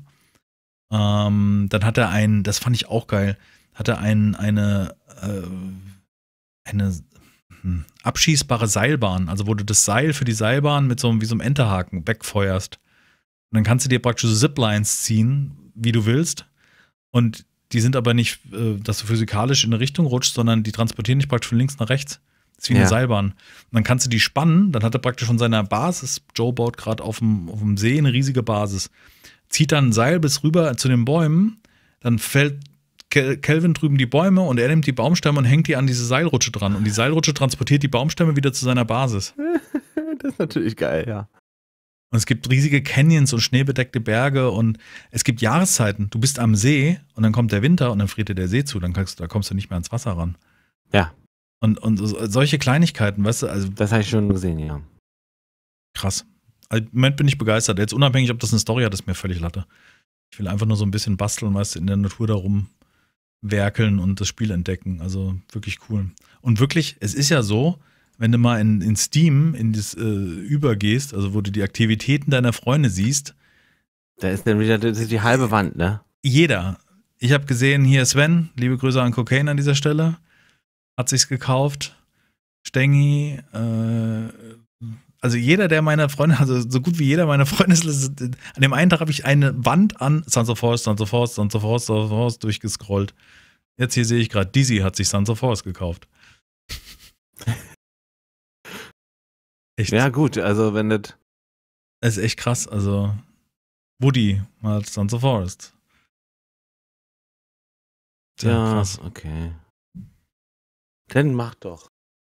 Ähm, dann hat er einen, das fand ich auch geil, hat er einen, eine, äh, eine hm, abschießbare Seilbahn, also wo du das Seil für die Seilbahn mit so einem, wie so einem Enterhaken wegfeuerst. Und dann kannst du dir praktisch so Ziplines ziehen, wie du willst. Und die sind aber nicht, äh, dass du physikalisch in eine Richtung rutscht, sondern die transportieren dich praktisch von links nach rechts. Das ist wie eine Seilbahn. Und dann kannst du die spannen, dann hat er praktisch von seiner Basis, Joe baut gerade auf dem, auf dem See eine riesige Basis, zieht dann ein Seil bis rüber zu den Bäumen, dann fällt Kelvin drüben die Bäume und er nimmt die Baumstämme und hängt die an diese Seilrutsche dran. Und die Seilrutsche transportiert die Baumstämme wieder zu seiner Basis. (laughs) das ist natürlich geil, ja. Und es gibt riesige Canyons und schneebedeckte Berge und es gibt Jahreszeiten. Du bist am See und dann kommt der Winter und dann friert dir der See zu. Dann kannst, da kommst du nicht mehr ans Wasser ran. Ja. Und, und solche Kleinigkeiten, weißt du, also. Das habe ich schon gesehen, ja. Krass. Also, Im Moment bin ich begeistert. Jetzt unabhängig, ob das eine Story hat, ist mir völlig Latte. Ich will einfach nur so ein bisschen basteln, weißt du, in der Natur darum werkeln und das Spiel entdecken. Also wirklich cool. Und wirklich, es ist ja so, wenn du mal in, in Steam in das äh, übergehst, also wo du die Aktivitäten deiner Freunde siehst. Da ist nämlich die, die halbe Wand, ne? Jeder. Ich habe gesehen, hier Sven, liebe Grüße an Cocaine an dieser Stelle, hat sich's gekauft. Stengi, äh, also jeder, der meiner Freunde, also so gut wie jeder meiner Freunde, ist, an dem einen Tag habe ich eine Wand an Sons of Force, Sons of Force, Sons of Force, Sons of Force durchgescrollt. Jetzt hier sehe ich gerade, Dizzy hat sich Sons of Force gekauft. (laughs) Echt. Ja, gut, also wenn das. Das ist echt krass, also. Woody hat Sons of Forest. Sehr ja, krass. okay. Dann mach doch.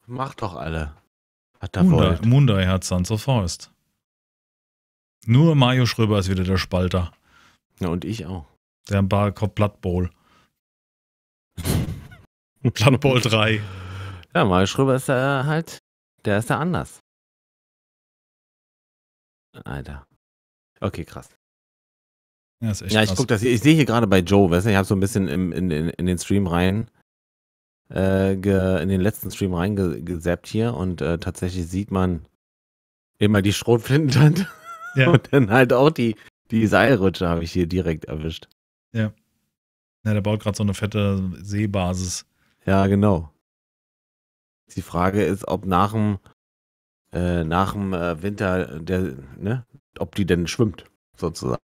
Mach doch alle. Hat Mundai, hat Sons of Forest. Nur Mario Schröber ist wieder der Spalter. Ja, und ich auch. Der Bar kommt Blood Bowl. (laughs) Blood Bowl 3. Ja, Mario Schröber ist äh, halt, der ist da anders. Alter. Okay, krass. Ja, ist echt ja ich gucke das. Ich sehe hier gerade bei Joe, weißt du, ich habe so ein bisschen im, in, in, in, den Stream rein, äh, ge, in den letzten Stream reingesappt hier und äh, tatsächlich sieht man immer die Schrotflintentante (laughs) ja. und dann halt auch die, die Seilrutsche habe ich hier direkt erwischt. Ja. Ja, der baut gerade so eine fette Seebasis. Ja, genau. Die Frage ist, ob nach dem äh, nach dem äh, Winter, der, ne, ob die denn schwimmt, sozusagen.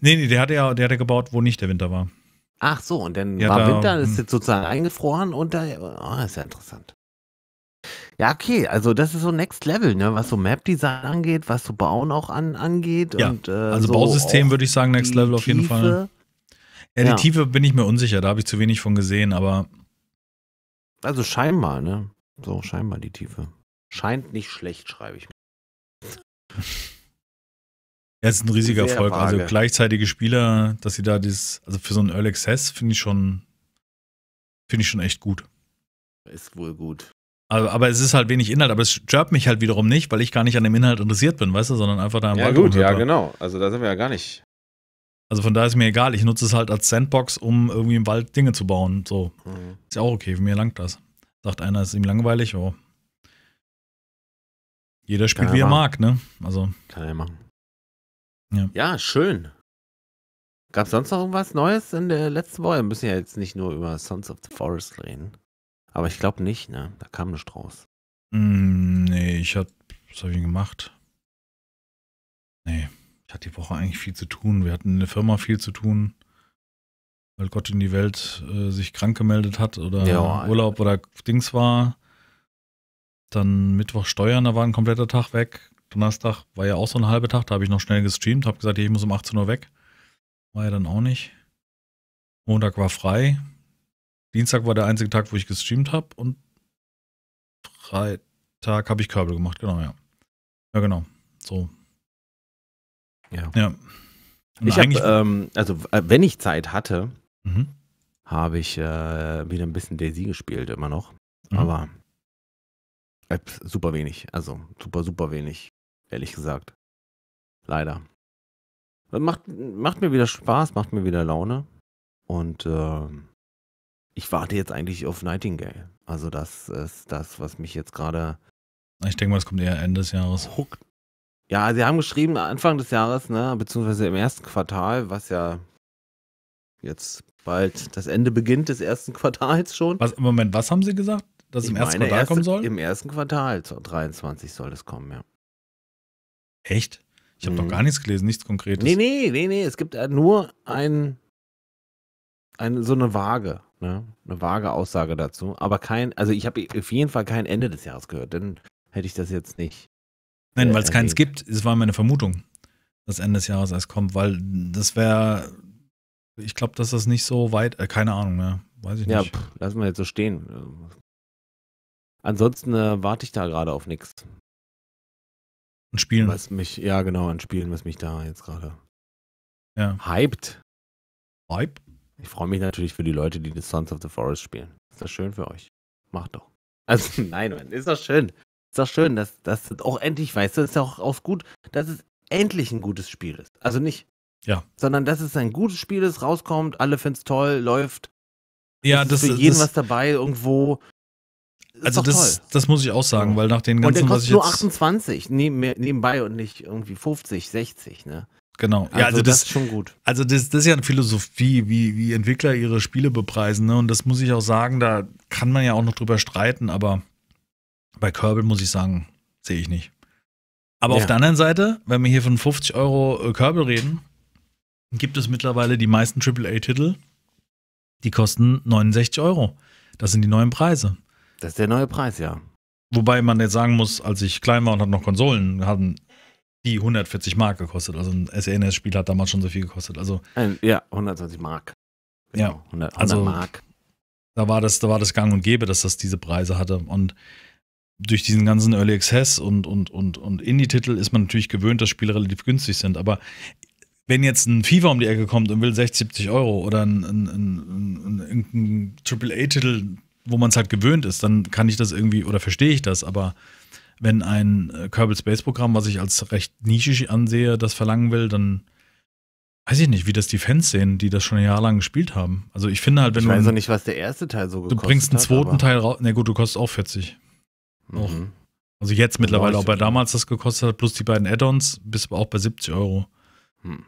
Nee, nee, der hat ja, der hat ja gebaut, wo nicht der Winter war. Ach so, und dann ja, war da, Winter, hm. ist jetzt sozusagen eingefroren und da, oh, ist ja interessant. Ja, okay, also das ist so Next Level, ne, was so Map-Design angeht, was so Bauen auch an, angeht. Ja, und, äh, also so Bausystem würde ich sagen, Next Level auf jeden Tiefe. Fall. Ja, äh, die ja. Tiefe bin ich mir unsicher, da habe ich zu wenig von gesehen, aber. Also scheinbar, ne? So scheinbar die Tiefe. Scheint nicht schlecht, schreibe ich mir. Ja, es ist ein riesiger Sehr Erfolg. Also vage. Also gleichzeitige Spieler, dass sie da dieses, also für so einen Early Access finde ich schon, finde ich schon echt gut. Ist wohl gut. Aber, aber, es ist halt wenig Inhalt, aber es stört mich halt wiederum nicht, weil ich gar nicht an dem Inhalt interessiert bin, weißt du, sondern einfach da am Ja, gut, ja, genau. Also da sind wir ja gar nicht. Also von daher ist mir egal, ich nutze es halt als Sandbox, um irgendwie im Wald Dinge zu bauen. So. Mhm. Ist ja auch okay, für mir langt das. Sagt einer, ist ihm langweilig, oh, jeder spielt, wie er mag, ne? Also. Kann er ja machen. Ja, ja schön. Gab es sonst noch irgendwas Neues in der letzten Woche? Wir müssen ja jetzt nicht nur über Sons of the Forest reden. Aber ich glaube nicht, ne? Da kam eine Strauß. Mm, nee, ich hab. Was hab ich denn gemacht? Nee, ich hatte die Woche eigentlich viel zu tun. Wir hatten in der Firma viel zu tun, weil Gott in die Welt äh, sich krank gemeldet hat oder ja, Urlaub oder Dings war. Dann Mittwoch Steuern, da war ein kompletter Tag weg. Donnerstag war ja auch so ein halber Tag, da habe ich noch schnell gestreamt, habe gesagt, ich muss um 18 Uhr weg. War ja dann auch nicht. Montag war frei. Dienstag war der einzige Tag, wo ich gestreamt habe und Freitag habe ich Kabel gemacht, genau, ja. Ja, genau. So. Ja. ja. ich habe, ähm, also äh, wenn ich Zeit hatte, mhm. habe ich äh, wieder ein bisschen Daisy gespielt, immer noch. Mhm. Aber äh, super wenig. Also super, super wenig. Ehrlich gesagt. Leider. Äh, macht, macht mir wieder Spaß, macht mir wieder Laune. Und äh, ich warte jetzt eigentlich auf Nightingale. Also das ist das, was mich jetzt gerade. Ich denke mal, es kommt eher Ende des Jahres. Huckt. Ja, sie haben geschrieben, Anfang des Jahres, ne, beziehungsweise im ersten Quartal, was ja jetzt bald das Ende beginnt des ersten (laughs) Quartals schon. Was, Moment, was haben sie gesagt? dass es im ersten Quartal erste, kommen soll? Im ersten Quartal 2023 soll es kommen, ja. Echt? Ich habe mhm. noch gar nichts gelesen, nichts Konkretes. Nee, nee, nee, nee. Es gibt äh, nur ein, ein, so eine vage, ne? eine vage Aussage dazu. Aber kein, also ich habe auf jeden Fall kein Ende des Jahres gehört, dann hätte ich das jetzt nicht. Nein, äh, weil es keins gibt. Es war meine Vermutung, dass Ende des Jahres erst kommt, weil das wäre, ich glaube, dass das nicht so weit, äh, keine Ahnung, ne? weiß ich nicht. Ja, pff, lassen wir jetzt so stehen. Ansonsten äh, warte ich da gerade auf nichts. Und spielen. Was mich, ja, genau, an Spielen, was mich da jetzt gerade ja. hyped. Hype? Ich freue mich natürlich für die Leute, die The Sons of the Forest spielen. Ist das schön für euch? Macht doch. (laughs) Also, nein, man, ist das schön. Ist das schön, dass das auch endlich, weißt du, ist auch, auch gut, dass es endlich ein gutes Spiel ist. Also nicht, ja. sondern dass es ein gutes Spiel ist, rauskommt, alle finden es toll, läuft. Ja, ist das ist für jeden das, was dabei irgendwo also das, das muss ich auch sagen, weil nach den ganzen, und der kostet was ich nur jetzt 28 nebenbei und nicht irgendwie 50, 60, ne? Genau. Also ja, also das, das, ist schon gut. Also das, das ist ja eine Philosophie, wie, wie Entwickler ihre Spiele bepreisen. Ne? Und das muss ich auch sagen, da kann man ja auch noch drüber streiten, aber bei Kerbal muss ich sagen, sehe ich nicht. Aber ja. auf der anderen Seite, wenn wir hier von 50 Euro äh, Kerbal reden, gibt es mittlerweile die meisten AAA-Titel, die kosten 69 Euro. Das sind die neuen Preise. Das ist der neue Preis, ja. Wobei man jetzt sagen muss, als ich klein war und hatte noch Konsolen, hatten die 140 Mark gekostet. Also ein SNES-Spiel hat damals schon so viel gekostet. Also ja, 120 Mark. Genau, ja, 100, 100 also Mark. Da war das, da war das Gang und Gäbe, dass das diese Preise hatte und durch diesen ganzen Early Access und, und, und, und Indie-Titel ist man natürlich gewöhnt, dass Spiele relativ günstig sind. Aber wenn jetzt ein FIFA um die Ecke kommt und will 60, 70 Euro oder ein, ein, ein, ein, ein AAA-Titel wo man es halt gewöhnt ist, dann kann ich das irgendwie oder verstehe ich das, aber wenn ein äh, Kerbal Space Programm, was ich als recht nischig ansehe, das verlangen will, dann weiß ich nicht, wie das die Fans sehen, die das schon ein Jahr lang gespielt haben. Also ich finde halt, wenn ich du. Ich weiß auch nicht, was der erste Teil so gekostet hat. Du bringst einen zweiten hat, Teil raus. Na nee, gut, du kostest auch 40. Mhm. Auch. Also jetzt mittlerweile, auch bei damals das gekostet hat, plus die beiden Add-ons, bist du auch bei 70 Euro. Hm.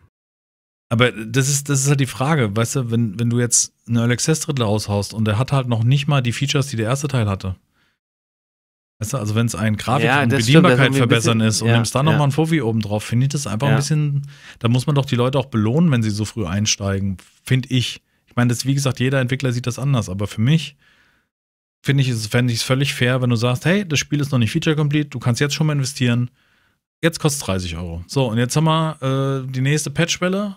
Aber das ist, das ist halt die Frage, weißt du, wenn, wenn du jetzt einen Early Access Drittel raushaust und der hat halt noch nicht mal die Features, die der erste Teil hatte. Weißt du, also wenn es ein Grafik ja, und Bedienbarkeit verbessern bisschen, ist und ja, nimmst da ja. nochmal ein Fofi oben drauf, finde ich das einfach ja. ein bisschen, da muss man doch die Leute auch belohnen, wenn sie so früh einsteigen, finde ich. Ich meine, das wie gesagt, jeder Entwickler sieht das anders, aber für mich finde ich fände ich es völlig fair, wenn du sagst, hey, das Spiel ist noch nicht feature complete, du kannst jetzt schon mal investieren. Jetzt kostet es 30 Euro. So, und jetzt haben wir äh, die nächste Patchwelle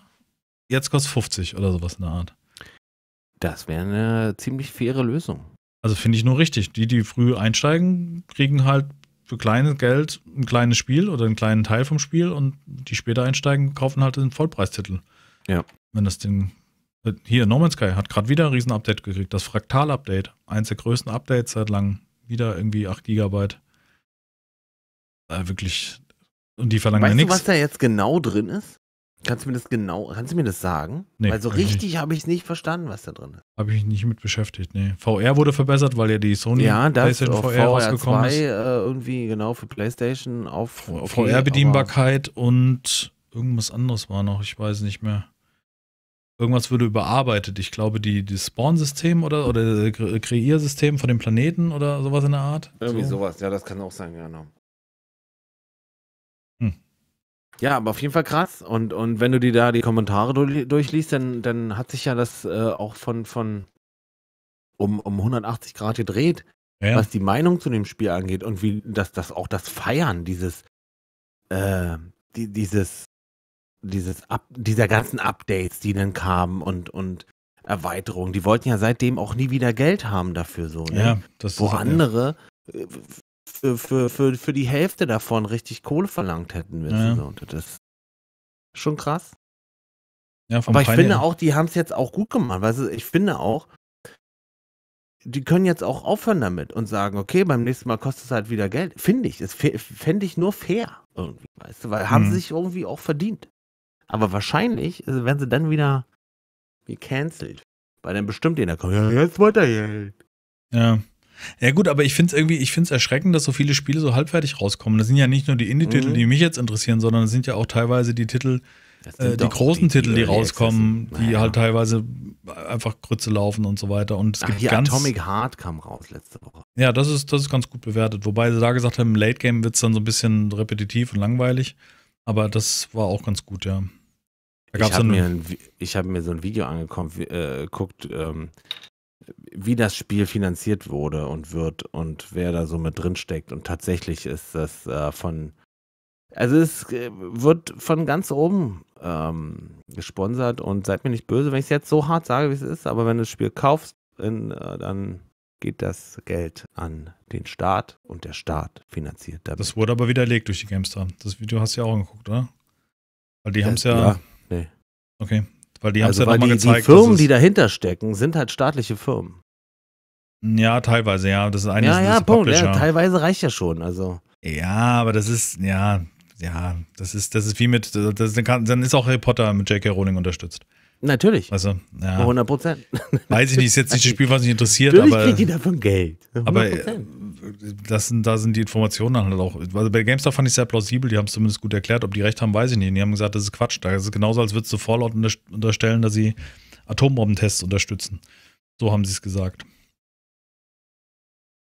jetzt kostet 50 oder sowas in der Art. Das wäre eine ziemlich faire Lösung. Also finde ich nur richtig. Die, die früh einsteigen, kriegen halt für kleines Geld ein kleines Spiel oder einen kleinen Teil vom Spiel und die später einsteigen, kaufen halt den Vollpreistitel. Ja. Wenn das Ding. Äh, hier, No Man's Sky hat gerade wieder ein Riesen-Update gekriegt. Das Fraktal-Update. Eins der größten Updates seit langem. Wieder irgendwie 8 Gigabyte. Äh, wirklich. Und die verlangen weißt ja nichts. Weißt du, was da jetzt genau drin ist? Kannst du mir das genau, kannst du mir das sagen? Nee, weil so richtig habe ich es nicht verstanden, was da drin ist. Habe ich mich nicht mit beschäftigt, nee. VR wurde verbessert, weil ja die Sony ja, das PlayStation äh, VR, VR rausgekommen 2, ist. Äh, irgendwie genau für PlayStation auf okay, VR-Bedienbarkeit und irgendwas anderes war noch, ich weiß nicht mehr. Irgendwas wurde überarbeitet. Ich glaube, die, die Spawn-System oder, oder äh, Kreiersystem von dem Planeten oder sowas in der Art. Irgendwie so. sowas, ja, das kann auch sein, genau. Ja, aber auf jeden Fall krass. Und, und wenn du dir da die Kommentare durchliest, dann, dann hat sich ja das äh, auch von, von um, um 180 Grad gedreht, ja. was die Meinung zu dem Spiel angeht und wie das, das auch das Feiern dieses, äh, die, dieses, dieses Up, dieser ganzen Updates, die dann kamen und, und Erweiterungen, die wollten ja seitdem auch nie wieder Geld haben dafür so. Ne? Ja, das Wo ist, andere ja für, für, für, für die Hälfte davon richtig Kohle verlangt hätten. Wenn ja. so. Das ist schon krass. Ja, Aber ich Pioneer. finde auch, die haben es jetzt auch gut gemacht. Weißt ich finde auch, die können jetzt auch aufhören damit und sagen, okay, beim nächsten Mal kostet es halt wieder Geld. Finde ich. fände ich nur fair irgendwie, weißt du, weil hm. haben mhm. sie sich irgendwie auch verdient. Aber wahrscheinlich äh, werden sie dann wieder gecancelt. Weil dann bestimmt jeder kommt, ja, jetzt wollt ihr Geld. Ja. Ja gut, aber ich finde es irgendwie, ich finde es erschreckend, dass so viele Spiele so halbfertig rauskommen. Das sind ja nicht nur die Indie-Titel, mhm. die mich jetzt interessieren, sondern es sind ja auch teilweise die Titel, äh, die großen die, Titel, die, die rauskommen, naja. die halt teilweise einfach Grütze laufen und so weiter. Und es Ach, gibt hier ganz, Atomic Heart kam raus letzte Woche. Ja, das ist, das ist ganz gut bewertet. Wobei sie da gesagt haben, im Late Game wird es dann so ein bisschen repetitiv und langweilig. Aber das war auch ganz gut, ja. Da ich habe mir, hab mir so ein Video angeguckt, äh, guckt, ähm, wie das Spiel finanziert wurde und wird und wer da so mit drin steckt. Und tatsächlich ist das äh, von, also es äh, wird von ganz oben ähm, gesponsert und seid mir nicht böse, wenn ich es jetzt so hart sage, wie es ist, aber wenn du das Spiel kaufst, in, äh, dann geht das Geld an den Staat und der Staat finanziert damit. Das wurde aber widerlegt durch die GameStar. Das Video hast du ja auch angeguckt, oder? Weil die haben es ja. ja nee. Okay, weil die haben also, es ja nochmal gezeigt. Die Firmen, die dahinter stecken, sind halt staatliche Firmen. Ja, teilweise, ja. Das ist eines ja, ja, Punkt. Publisher. Ja, teilweise reicht ja schon. Also. Ja, aber das ist, ja, ja, das ist, das ist wie mit, das, dann ist auch Harry Potter mit J.K. Rowling unterstützt. Natürlich. Also, ja. 100 Prozent. (laughs) Weiß ich nicht, ist jetzt nicht das Spiel, was mich interessiert, Natürlich aber. kriegen die davon Geld. 100%. (laughs) Aber äh, das sind, da sind die Informationen dann halt auch. Also bei GameStop fand ich es sehr plausibel, die haben es zumindest gut erklärt. Ob die recht haben, weiß ich nicht. die haben gesagt, das ist Quatsch. Das ist genauso, als würdest du Fallout unterstellen, dass sie Atombombentests unterstützen. So haben sie es gesagt.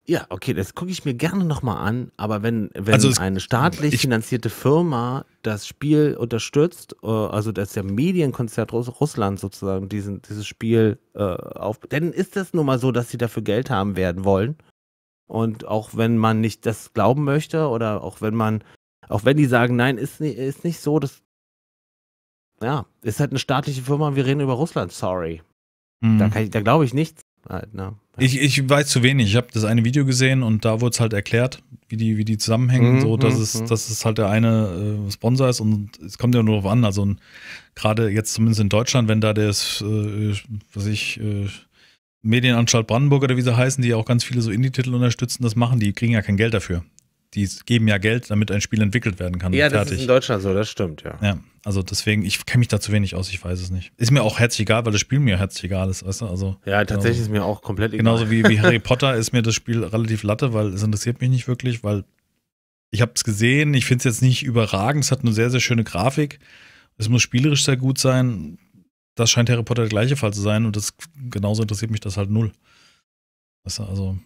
Ja, okay, das gucke ich mir gerne nochmal an, aber wenn, wenn also es, eine staatlich ich, finanzierte Firma das Spiel unterstützt, äh, also dass der Medienkonzert Russ Russland sozusagen diesen, dieses Spiel äh, auf. Denn ist das nun mal so, dass sie dafür Geld haben werden wollen. Und auch wenn man nicht das glauben möchte oder auch wenn man, auch wenn die sagen, nein, ist, ist nicht so, das. Ja, ist halt eine staatliche Firma, wir reden über Russland, sorry. Mhm. Da, ich, da glaube ich nichts halt, ne? Ich, ich weiß zu wenig. Ich habe das eine Video gesehen und da wurde es halt erklärt, wie die, wie die zusammenhängen, mhm, so dass, mhm, es, mhm. dass es halt der eine äh, Sponsor ist und es kommt ja nur darauf an. Also gerade jetzt zumindest in Deutschland, wenn da das, äh, was ich, äh, Medienanstalt Brandenburg oder wie sie heißen, die ja auch ganz viele so Indie-Titel unterstützen, das machen, die kriegen ja kein Geld dafür die geben ja Geld, damit ein Spiel entwickelt werden kann. Ja, das ist in Deutschland so, das stimmt, ja. Ja, also deswegen, ich kenne mich da zu wenig aus, ich weiß es nicht. Ist mir auch herzlich egal, weil das Spiel mir herzlich egal ist, weißt du? Also, ja, also tatsächlich genauso, ist mir auch komplett egal. Genauso wie, wie Harry Potter ist mir das Spiel relativ latte, weil es interessiert mich nicht wirklich, weil ich habe es gesehen, ich finde es jetzt nicht überragend, es hat eine sehr, sehr schöne Grafik, es muss spielerisch sehr gut sein. Das scheint Harry Potter der gleiche Fall zu sein und das genauso interessiert mich das halt null. Weißt du, also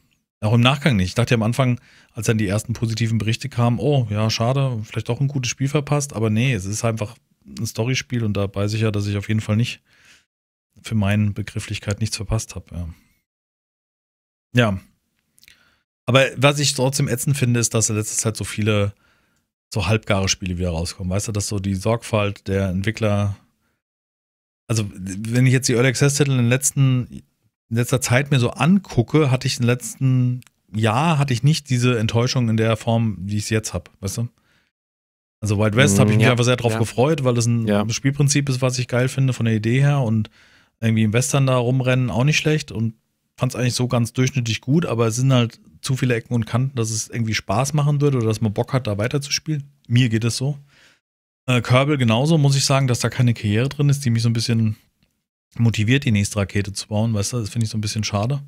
auch im Nachgang nicht. Ich dachte am Anfang, als dann die ersten positiven Berichte kamen, oh ja, schade, vielleicht doch ein gutes Spiel verpasst, aber nee, es ist einfach ein Storyspiel und da weiß ich ja, dass ich auf jeden Fall nicht für meine Begrifflichkeit nichts verpasst habe. Ja. ja. Aber was ich trotzdem ätzend finde, ist, dass in letzter Zeit so viele so halbgare Spiele wieder rauskommen. Weißt du, dass so die Sorgfalt der Entwickler. Also, wenn ich jetzt die Early Access Titel in den letzten in letzter Zeit mir so angucke, hatte ich im letzten Jahr hatte ich nicht diese Enttäuschung in der Form, wie ich es jetzt habe, weißt du? Also Wild West mhm, habe ich mich ja, einfach sehr drauf ja. gefreut, weil das ein ja. Spielprinzip ist, was ich geil finde von der Idee her und irgendwie im Western da rumrennen auch nicht schlecht und fand es eigentlich so ganz durchschnittlich gut, aber es sind halt zu viele Ecken und Kanten, dass es irgendwie Spaß machen würde oder dass man Bock hat, da weiterzuspielen. Mir geht es so. Äh, Körbel genauso, muss ich sagen, dass da keine Karriere drin ist, die mich so ein bisschen motiviert, die nächste Rakete zu bauen, weißt du, das finde ich so ein bisschen schade.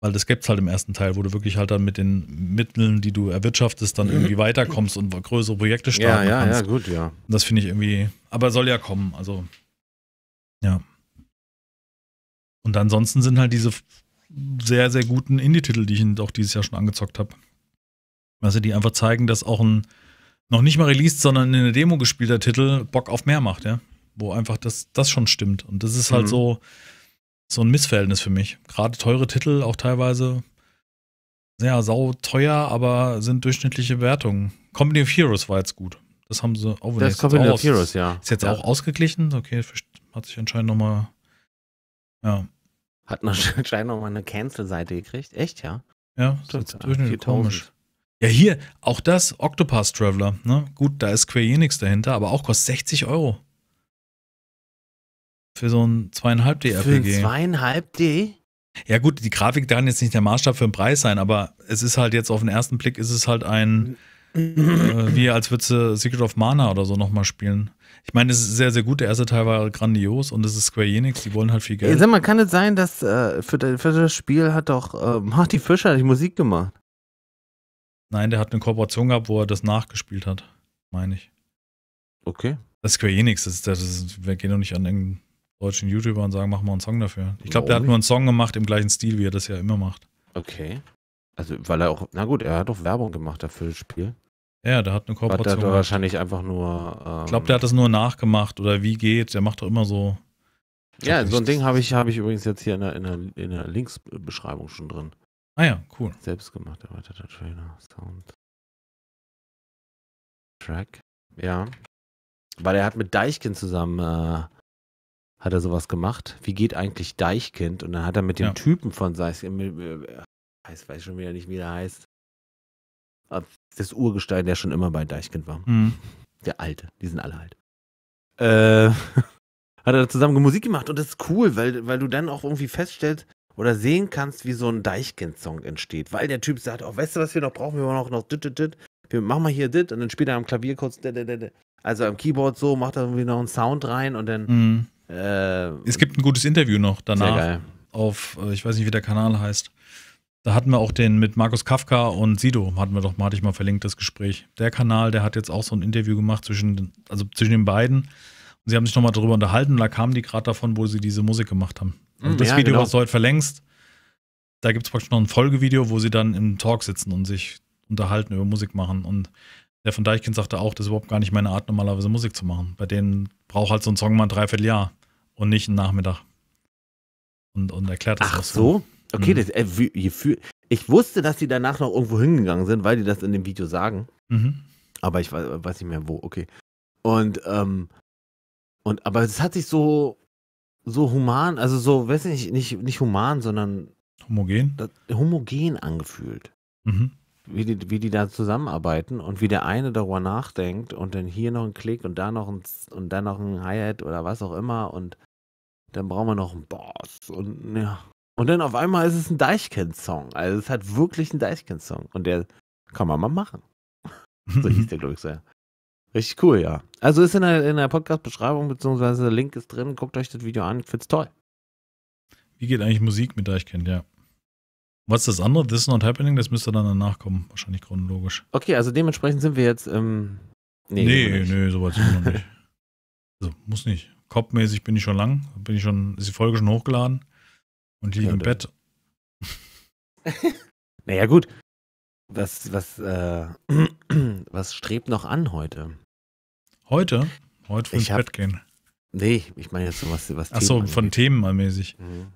Weil das gibt es halt im ersten Teil, wo du wirklich halt dann mit den Mitteln, die du erwirtschaftest, dann mhm. irgendwie weiterkommst und größere Projekte starten ja, ja, kannst. Ja, gut, ja. das finde ich irgendwie, aber soll ja kommen, also ja. Und ansonsten sind halt diese sehr, sehr guten Indie-Titel, die ich auch dieses Jahr schon angezockt habe. Weißt du, die einfach zeigen, dass auch ein noch nicht mal released, sondern in der Demo gespielter Titel Bock auf mehr macht, ja wo einfach das, das schon stimmt. Und das ist halt mhm. so, so ein Missverhältnis für mich. Gerade teure Titel, auch teilweise, ja, sau teuer, aber sind durchschnittliche Wertungen. Company of Heroes war jetzt gut. Das haben sie auch Das Company of Heroes, ja. Ist jetzt ja. auch ausgeglichen. Okay, hat sich anscheinend nochmal. Ja. Hat (laughs) anscheinend nochmal eine Cancel-Seite gekriegt. Echt, ja? Ja, das ist durchschnittlich komisch. Ja, hier, auch das Octopus Traveler, ne? Gut, da ist Square Enix dahinter, aber auch kostet 60 Euro. Für so ein 2,5D RPG. Für ein 2,5D? Ja gut, die Grafik kann jetzt nicht der Maßstab für den Preis sein, aber es ist halt jetzt auf den ersten Blick ist es halt ein äh, wie als würdest du Secret of Mana oder so nochmal spielen. Ich meine, es ist sehr, sehr gut. Der erste Teil war grandios und es ist Square Enix, die wollen halt viel Geld. Ja, sag mal, kann es sein, dass äh, für, für, das Spiel hat doch äh, (laughs) Marty Fischer die Musik gemacht? Nein, der hat eine Kooperation gehabt, wo er das nachgespielt hat, meine ich. Okay. Das ist Square Enix, das, ist, das ist, wir gehen doch nicht an irgendeinen deutschen YouTuber und sagen, mach mal einen Song dafür. Ich glaube, der hat nur einen Song gemacht im gleichen Stil, wie er das ja immer macht. Okay. Also, weil er auch, na gut, er hat doch Werbung gemacht dafür das Spiel. Ja, der hat eine Kooperation. Der Hat er wahrscheinlich einfach nur. Ähm, ich glaube, der hat das nur nachgemacht oder wie geht. Der macht doch immer so. Ja, so ein Ding habe ich, hab ich übrigens jetzt hier in der, in der, in der Linksbeschreibung schon drin. Ah ja, cool. Selbstgemacht erweiterter Trainer, Sound. Track. Ja. Weil er hat mit Deichkind zusammen äh, hat er sowas gemacht. Wie geht eigentlich Deichkind? Und dann hat er mit dem ja. Typen von Deichkind, ich äh, äh, weiß schon wieder nicht, wie der heißt. Das Urgestein, der schon immer bei Deichkind war. Mhm. Der Alte, die sind alle alt. Äh, (laughs) hat er zusammen Musik gemacht und das ist cool, weil, weil du dann auch irgendwie feststellst oder sehen kannst, wie so ein Deichkind-Song entsteht. Weil der Typ sagt, oh, weißt du, was wir noch brauchen? Wir brauchen noch dit, dit, dit. Wir machen mal hier dit und dann spielt er am Klavier kurz dit, dit, dit. Also am Keyboard so, macht er irgendwie noch einen Sound rein und dann mhm. Äh, es gibt ein gutes Interview noch danach sehr geil. auf, äh, ich weiß nicht, wie der Kanal heißt. Da hatten wir auch den mit Markus Kafka und Sido, hatten wir doch mal, hatte ich mal verlinkt, das Gespräch. Der Kanal, der hat jetzt auch so ein Interview gemacht zwischen, also zwischen den beiden. Und sie haben sich nochmal darüber unterhalten und da kamen die gerade davon, wo sie diese Musik gemacht haben. Und also hm, das ja, Video, genau. was du heute verlängst, da gibt es praktisch noch ein Folgevideo, wo sie dann im Talk sitzen und sich unterhalten über Musik machen. Und der von Deichkind sagte auch, das ist überhaupt gar nicht meine Art, normalerweise Musik zu machen. Bei denen braucht halt so ein Song mal ein Dreivierteljahr und nicht einen Nachmittag. Und, und erklärt das. Ach so? so? Okay, mhm. das, äh, wie, ich wusste, dass die danach noch irgendwo hingegangen sind, weil die das in dem Video sagen. Mhm. Aber ich weiß, weiß nicht mehr wo, okay. Und, ähm, und, aber es hat sich so, so human, also so, weiß ich nicht, nicht human, sondern homogen, das, homogen angefühlt. Mhm. Wie die, wie die da zusammenarbeiten und wie der eine darüber nachdenkt und dann hier noch ein Klick und da noch ein und dann noch ein Hi-Hat oder was auch immer und dann brauchen wir noch einen Boss und ja. Und dann auf einmal ist es ein Deichkind-Song. Also es hat wirklich einen Deichkind-Song. Und der kann man mal machen. (laughs) so hieß der, glaube ich, sehr. Richtig cool, ja. Also ist in der, in der Podcast-Beschreibung, beziehungsweise der Link ist drin. Guckt euch das Video an. Ich find's toll. Wie geht eigentlich Musik mit Deichkind, ja. Was ist das andere? This is not happening, das müsste dann danach kommen, wahrscheinlich chronologisch. Okay, also dementsprechend sind wir jetzt im. Ähm, nee, nee, nee, soweit sind wir noch nicht. Also, (laughs) muss nicht. Kopfmäßig bin ich schon lang. Bin ich schon, ist die Folge schon hochgeladen und liege im Bett. (laughs) naja, gut. Was, was, äh, (clears throat) was strebt noch an heute? Heute? Heute vom Bett gehen. Nee, ich meine jetzt so was. was Achso, von Themen mal mäßig. Mhm.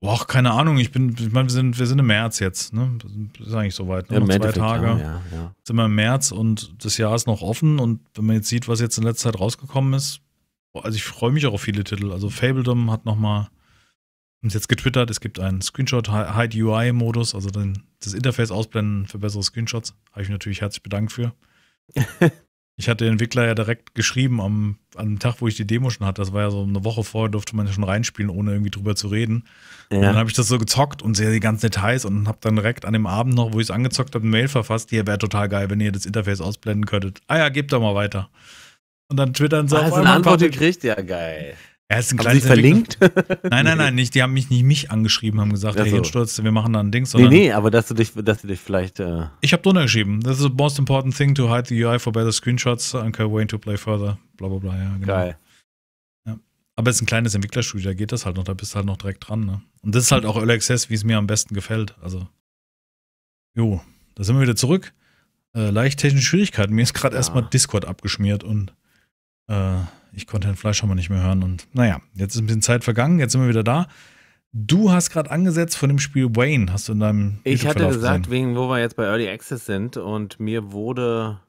Boah, keine Ahnung, ich bin, ich meine, wir sind, wir sind im März jetzt, ne? Ist eigentlich soweit, ne? Ja, noch zwei Tage. Ja, ja. Sind wir im März und das Jahr ist noch offen und wenn man jetzt sieht, was jetzt in letzter Zeit rausgekommen ist, also ich freue mich auch auf viele Titel. Also Fabledom hat nochmal uns jetzt getwittert, es gibt einen Screenshot-Hide-UI-Modus, also den, das Interface ausblenden für bessere Screenshots. Habe ich mich natürlich herzlich bedankt für. (laughs) ich hatte den Entwickler ja direkt geschrieben am, am Tag, wo ich die Demo schon hatte. Das war ja so eine Woche vorher, durfte man ja schon reinspielen, ohne irgendwie drüber zu reden. Ja. Und dann habe ich das so gezockt und sehe die ganzen Details und habe dann direkt an dem Abend noch, wo ich es angezockt habe, eine Mail verfasst. Hier wäre total geil, wenn ihr das Interface ausblenden könntet. Ah ja, gebt da mal weiter. Und dann twittern sie ah, auf eine Antwort gekriegt, ja geil. Er ist ein haben sie verlinkt? (laughs) nein, nein, nein, nicht. Die haben mich nicht mich angeschrieben, haben gesagt, also. hey, Hinsturz, wir machen da ein Ding. Nee, nee, aber dass du dich, dass du dich vielleicht. Äh ich habe drunter geschrieben. Das ist the most important thing to hide the UI for better screenshots. I'm waiting to play further. Bla bla bla, ja, genau. Geil. Ja. Aber es ist ein kleines Entwicklerstudio, da geht das halt noch, da bist du halt noch direkt dran. Ne? Und das ist halt auch Early Access, wie es mir am besten gefällt. Also, jo, da sind wir wieder zurück. Äh, leicht technische Schwierigkeiten. Mir ist gerade ja. erstmal Discord abgeschmiert und äh, ich konnte den Fleischhammer nicht mehr hören und naja, jetzt ist ein bisschen Zeit vergangen, jetzt sind wir wieder da. Du hast gerade angesetzt von dem Spiel Wayne, hast du in deinem. Ich hatte gesagt, gesehen. wegen wo wir jetzt bei Early Access sind und mir wurde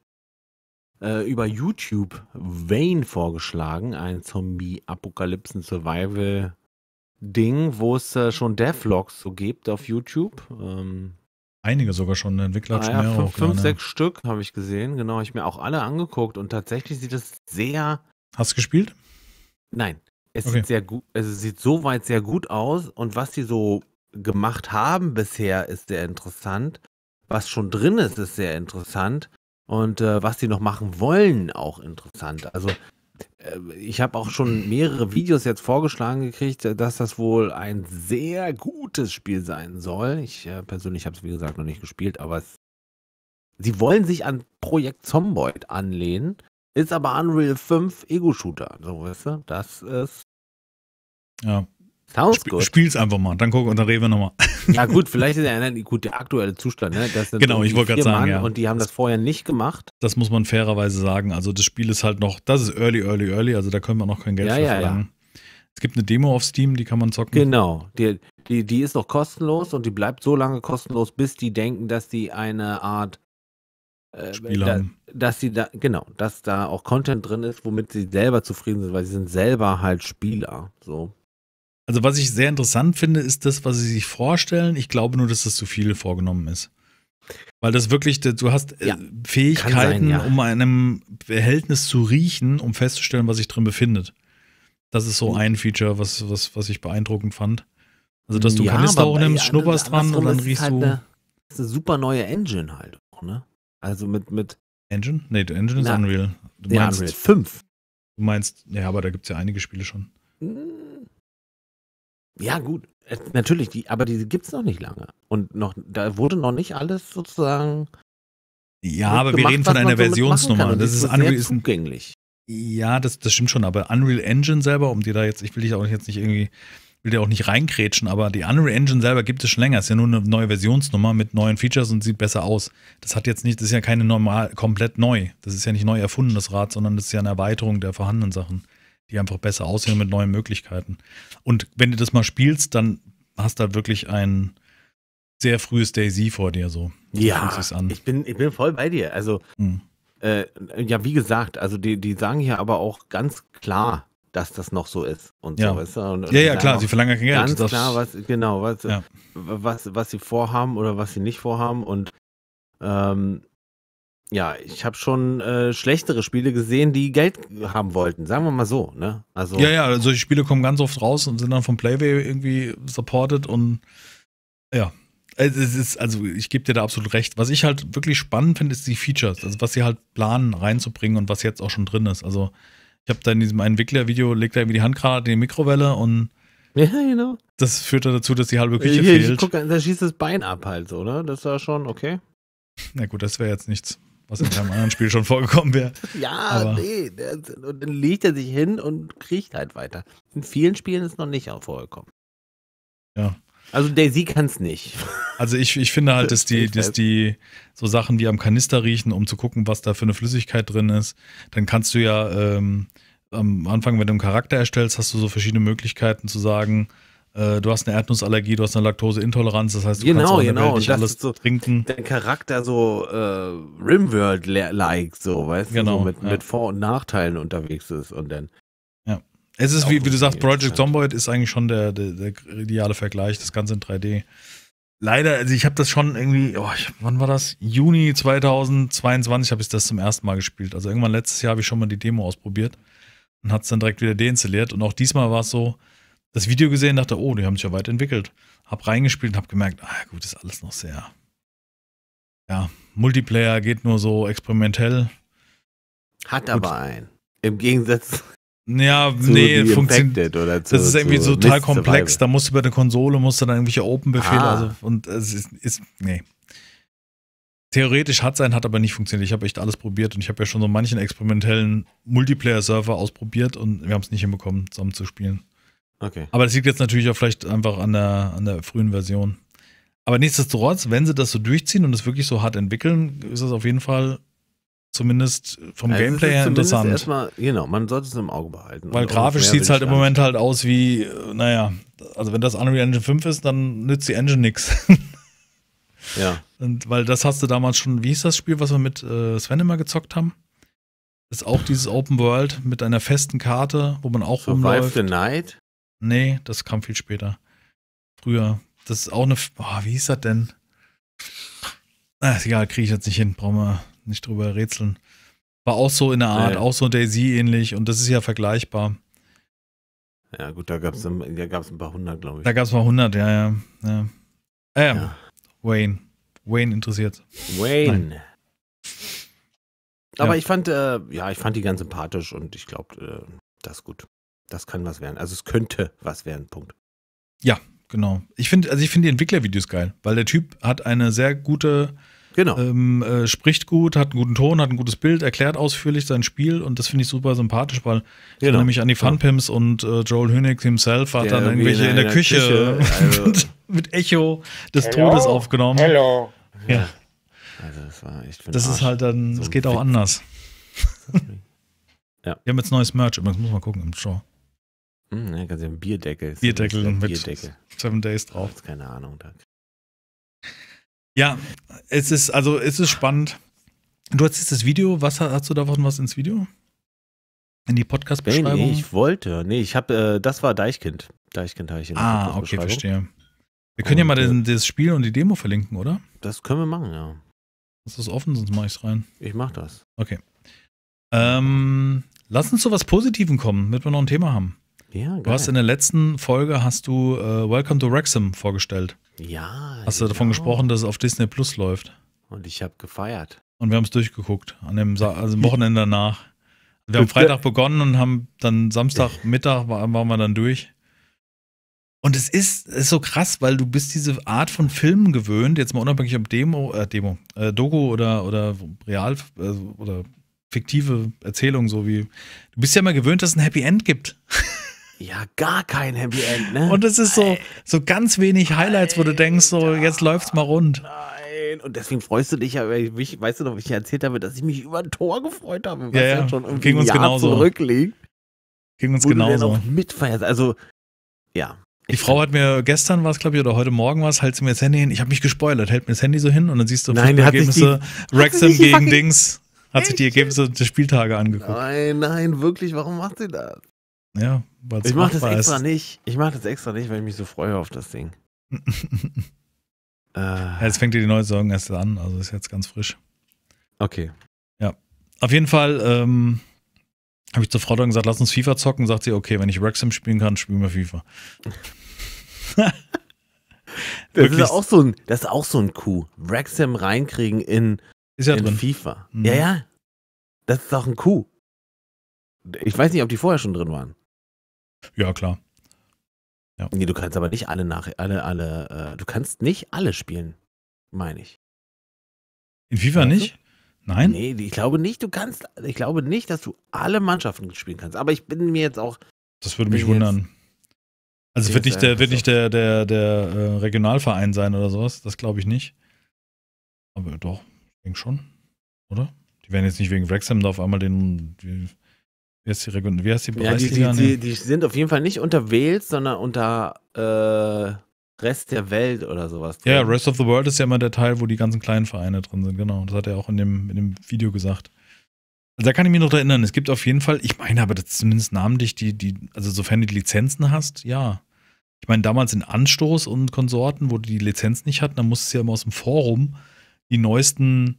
äh, über YouTube Wayne vorgeschlagen, ein Zombie-Apokalypsen-Survival-Ding, wo es äh, schon Devlogs so gibt auf YouTube. Ähm, Einige sogar schon, der ne? Entwickler ah, schon ja, mehrere. Fünf, fünf sechs Stück habe ich gesehen, genau, habe ich mir auch alle angeguckt und tatsächlich sieht es sehr. Hast du gespielt? Nein. Es okay. sieht sehr gut, also es sieht soweit sehr gut aus und was die so gemacht haben bisher ist sehr interessant. Was schon drin ist, ist sehr interessant. Und äh, was sie noch machen wollen, auch interessant. Also äh, ich habe auch schon mehrere Videos jetzt vorgeschlagen gekriegt, äh, dass das wohl ein sehr gutes Spiel sein soll. Ich äh, persönlich habe es, wie gesagt, noch nicht gespielt, aber es, sie wollen sich an Projekt Zomboid anlehnen, ist aber Unreal 5 Ego-Shooter. So, weißt du, das ist. Ja. Sounds Sp good. Spiel's einfach mal, dann gucken und dann reden wir nochmal. Ja, (laughs) gut, vielleicht ist der, gut, der aktuelle Zustand, ne? genau, ich wollte gerade sagen. ja. Und die haben das vorher nicht gemacht. Das muss man fairerweise sagen. Also, das Spiel ist halt noch, das ist early, early, early, also da können wir noch kein Geld ja, für verlangen. Ja, es gibt eine Demo auf Steam, die kann man zocken. Genau, die, die, die ist noch kostenlos und die bleibt so lange kostenlos, bis die denken, dass die eine Art äh, Spiel haben. dass sie da, genau, dass da auch Content drin ist, womit sie selber zufrieden sind, weil sie sind selber halt Spieler. So. Also was ich sehr interessant finde, ist das, was sie sich vorstellen. Ich glaube nur, dass das zu viel vorgenommen ist. Weil das wirklich, du hast äh, ja, Fähigkeiten, sein, ja. um einem Verhältnis zu riechen, um festzustellen, was sich drin befindet. Das ist so hm. ein Feature, was, was, was ich beeindruckend fand. Also, dass du ja, Kanister nimmst, schnupperst dran und dann riechst halt du. Eine, das ist eine super neue Engine halt auch, ne? Also mit. mit Engine? Nee, die Engine ist Unreal. Du meinst Unreal 5. Du meinst, ja, aber da gibt es ja einige Spiele schon. Hm, ja, gut, äh, natürlich, die, aber die gibt es noch nicht lange. Und noch, da wurde noch nicht alles sozusagen. Ja, aber gemacht, wir reden von einer Versionsnummer. das ist, Unreal ist zugänglich. Ja, das, das stimmt schon, aber Unreal Engine selber, um dir da jetzt, ich will dich auch jetzt nicht irgendwie, will dir auch nicht reinkrätschen, aber die Unreal Engine selber gibt es schon länger. ist ja nur eine neue Versionsnummer mit neuen Features und sieht besser aus. Das hat jetzt nicht, das ist ja keine normal, komplett neu. Das ist ja nicht neu erfundenes Rad, sondern das ist ja eine Erweiterung der vorhandenen Sachen die einfach besser aussehen mit neuen Möglichkeiten. Und wenn du das mal spielst, dann hast du da halt wirklich ein sehr frühes Daisy vor dir so. Ja, ich bin, ich bin voll bei dir. Also, mhm. äh, ja, wie gesagt, also die, die sagen hier aber auch ganz klar, dass das noch so ist und ja. so. Weißt du? und, ja, ja, klar, sie verlangen kein Geld. Ganz das klar, was, genau, was, ja. was, was sie vorhaben oder was sie nicht vorhaben und ähm, ja, ich habe schon äh, schlechtere Spiele gesehen, die Geld haben wollten. Sagen wir mal so. Ne? Also ja, ja, solche also Spiele kommen ganz oft raus und sind dann vom Playway irgendwie supported und ja. Es ist, also ich gebe dir da absolut recht. Was ich halt wirklich spannend finde, ist die Features, also was sie halt planen reinzubringen und was jetzt auch schon drin ist. Also ich habe da in diesem Entwickler-Video, legt er irgendwie die Hand gerade in die Mikrowelle und (laughs) ja, genau. das führte dazu, dass die halbe Küche ich, fehlt. Ich guck, da schießt das Bein ab halt so, ne? Das war schon okay. Na gut, das wäre jetzt nichts was in keinem anderen Spiel schon vorgekommen wäre. (laughs) Ja, Aber nee. Und dann legt er sich hin und kriecht halt weiter. In vielen Spielen ist es noch nicht vorgekommen. Ja. Also Daisy kann es nicht. (laughs) Also ich, ich finde halt, dass die, dass die so Sachen, die am Kanister riechen, um zu gucken, was da für eine Flüssigkeit drin ist, dann kannst du ja ähm, am Anfang, wenn du einen Charakter erstellst, hast du so verschiedene Möglichkeiten zu sagen, äh, du hast eine Erdnussallergie, du hast eine Laktoseintoleranz, das heißt, du genau, kannst auch genau. nicht alles so trinken. Dein Charakter so äh, Rimworld-like, so, weißt du, genau, so mit, ja. mit Vor- und Nachteilen unterwegs ist und dann. Ja. Es ist, wie, wie du sagst, Project Zomboid ist eigentlich schon der, der, der ideale Vergleich, das Ganze in 3D leider, also ich habe das schon irgendwie, oh, ich, wann war das? Juni 2022 habe ich das zum ersten Mal gespielt. Also irgendwann letztes Jahr habe ich schon mal die Demo ausprobiert und hat es dann direkt wieder deinstalliert. Und auch diesmal war es so, das Video gesehen, dachte, oh, die haben sich ja weit entwickelt. Hab reingespielt und hab gemerkt, ah gut, ist alles noch sehr. Ja, Multiplayer geht nur so experimentell. Hat gut. aber einen. Im Gegensatz. Ja, nee, funktioniert. Das ist irgendwie so total komplex. Da musst du bei der Konsole, musst du dann irgendwelche Open-Befehle, ah. also und es ist, ist nee. Theoretisch hat sein, hat aber nicht funktioniert. Ich habe echt alles probiert und ich habe ja schon so manchen experimentellen Multiplayer-Server ausprobiert und wir haben es nicht hinbekommen, zusammen zu spielen. Okay. Aber das liegt jetzt natürlich auch vielleicht einfach an der, an der frühen Version. Aber nichtsdestotrotz, wenn sie das so durchziehen und es wirklich so hart entwickeln, ist das auf jeden Fall zumindest vom also Gameplay her interessant. Erstmal, genau, man sollte es im Auge behalten. Weil grafisch sieht es halt im Moment halt aus wie, naja, also wenn das Unreal Engine 5 ist, dann nützt die Engine nichts. (laughs) Ja. Und weil das hast du damals schon, wie hieß das Spiel, was wir mit äh, Sven immer gezockt haben? Das ist auch dieses Open World mit einer festen Karte, wo man auch Survive rumläuft. Survive the Night? Nee, das kam viel später. Früher. Das ist auch eine. Boah, wie hieß das denn? Na, ah, ist egal, kriege ich jetzt nicht hin. Brauchen wir nicht drüber rätseln. War auch so in der Art, ja, auch so Daisy ähnlich und das ist ja vergleichbar. Ja, gut, da gab es ein paar hundert, glaube ich. Da gab es mal paar hundert, ja, ja. ja. Ähm, ja. Wayne. Wayne interessiert. Wayne. Nein. Aber ich fand, äh, ja, ich fand die ganz sympathisch und ich glaube, äh, das ist gut das kann was werden. Also es könnte was werden, Punkt. Ja, genau. Ich finde, also ich finde die Entwicklervideos geil, weil der Typ hat eine sehr gute, genau. ähm, äh, spricht gut, hat einen guten Ton, hat ein gutes Bild, erklärt ausführlich sein Spiel und das finde ich super sympathisch, weil genau. ich erinnere mich an die genau. Funpimps ja. und äh, Joel Hönig himself hat der dann irgendwelche in der, in der Küche, Küche (laughs) also. mit, Echo des Hello? Todes aufgenommen. Hello. Ja. Also das war echt Das Arsch. ist halt dann, es so geht auch anders. (laughs) ja. Wir haben jetzt neues Merch, übrigens muss man gucken im Show. Hm, ja, kannst ja Bierdeckel. Bierdeckel mit Bierdeckel. Seven Days drauf. Jetzt keine Ahnung. Da. Ja, es ist, also, es ist spannend. Du hast jetzt das Video, was hast du davon was ins Video? In die Podcast-Beschreibung? Nee, ich wollte. Nee, ich habe, äh, das war Deichkind. Deichkind habe ich in der Ah, okay, verstehe. Wir können und, ja mal äh, den, das Spiel und die Demo verlinken, oder? Das können wir machen, ja. Das Ist offen, sonst mache ich es rein. Ich mache das. Okay. Ähm, lass uns zu was Positiven kommen, damit wir noch ein Thema haben. Ja, geil. Du hast in der letzten Folge hast du äh, Welcome to Wrexham vorgestellt. Ja. Hast du genau. davon gesprochen, dass es auf Disney Plus läuft. Und ich habe gefeiert. Und wir haben es durchgeguckt, an dem Sa also am Wochenende danach. Wir haben Freitag ne? begonnen und haben dann Samstag (laughs) Mittag waren, waren wir dann durch. Und es ist, ist so krass, weil du bist diese Art von Filmen gewöhnt, jetzt mal unabhängig ob Demo, äh, Demo, äh, Doku oder, oder real äh, oder fiktive Erzählung, so wie. Du bist ja mal gewöhnt, dass es ein Happy End gibt. (laughs) Ja, gar kein Happy End, ne? Und es ist so, so ganz wenig Highlights, wo du denkst, so jetzt läuft's mal rund. Nein. Und deswegen freust du dich ja, mich, weißt du noch, wie ich erzählt habe, dass ich mich über ein Tor gefreut habe, was ja, ja. schon irgendwie Ging uns Jahr genauso. zurückliegt. Ging uns genauso. Mitfeierst. Also, ja, die Frau hat mir gestern was, glaube ich, oder heute Morgen was, hält sie mir das Handy hin. Ich habe mich gespoilert, hält mir das Handy so hin und dann siehst du nein, die Ergebnisse. Wrexham gegen Dings. Hat sich die Ergebnisse des Spieltage angeguckt. Nein, nein, wirklich, warum macht sie das? Ja, weil Ich mache das extra ist. nicht. Ich mache das extra nicht, weil ich mich so freue auf das Ding. (laughs) äh. ja, jetzt fängt die neue Saison erst an, also ist jetzt ganz frisch. Okay. Ja. Auf jeden Fall ähm, habe ich zur Frau dann gesagt, lass uns FIFA zocken. Sagt sie, okay, wenn ich Wrexham spielen kann, spielen wir FIFA. (laughs) das Wirklich. ist auch so ein, das ist auch so ein Coup. Wrexham reinkriegen in, ist ja in drin. FIFA. Mhm. Ja, ja. Das ist auch ein Coup. Ich weiß nicht, ob die vorher schon drin waren. Ja, klar. Ja. Nee, du kannst aber nicht alle nach alle, alle, äh, du kannst nicht alle spielen, meine ich. In FIFA nicht? Nein? Nee, ich glaube nicht, du kannst, ich glaube nicht, dass du alle Mannschaften spielen kannst. Aber ich bin mir jetzt auch. Das würde mich wundern. Also wird nicht der, wird nicht der, der, der äh, Regionalverein sein oder sowas, das glaube ich nicht. Aber doch, ich denke schon, oder? Die werden jetzt nicht wegen Wrexham da auf einmal den, die, wie heißt die Region? Wie heißt die Ja, die, die, die, die, sind auf jeden Fall nicht unter Wales, sondern unter äh, Rest der Welt oder sowas. Drin. Ja, Rest of the World ist ja immer der Teil, wo die ganzen kleinen Vereine drin sind, genau. Das hat er auch in dem, in dem Video gesagt. Also da kann ich mich noch erinnern. Es gibt auf jeden Fall, ich meine aber das zumindest namentlich, die, die, also sofern du die Lizenzen hast, ja. Ich meine, damals in Anstoß und Konsorten, wo du die Lizenz nicht hatten, dann musstest du ja immer aus dem Forum die neuesten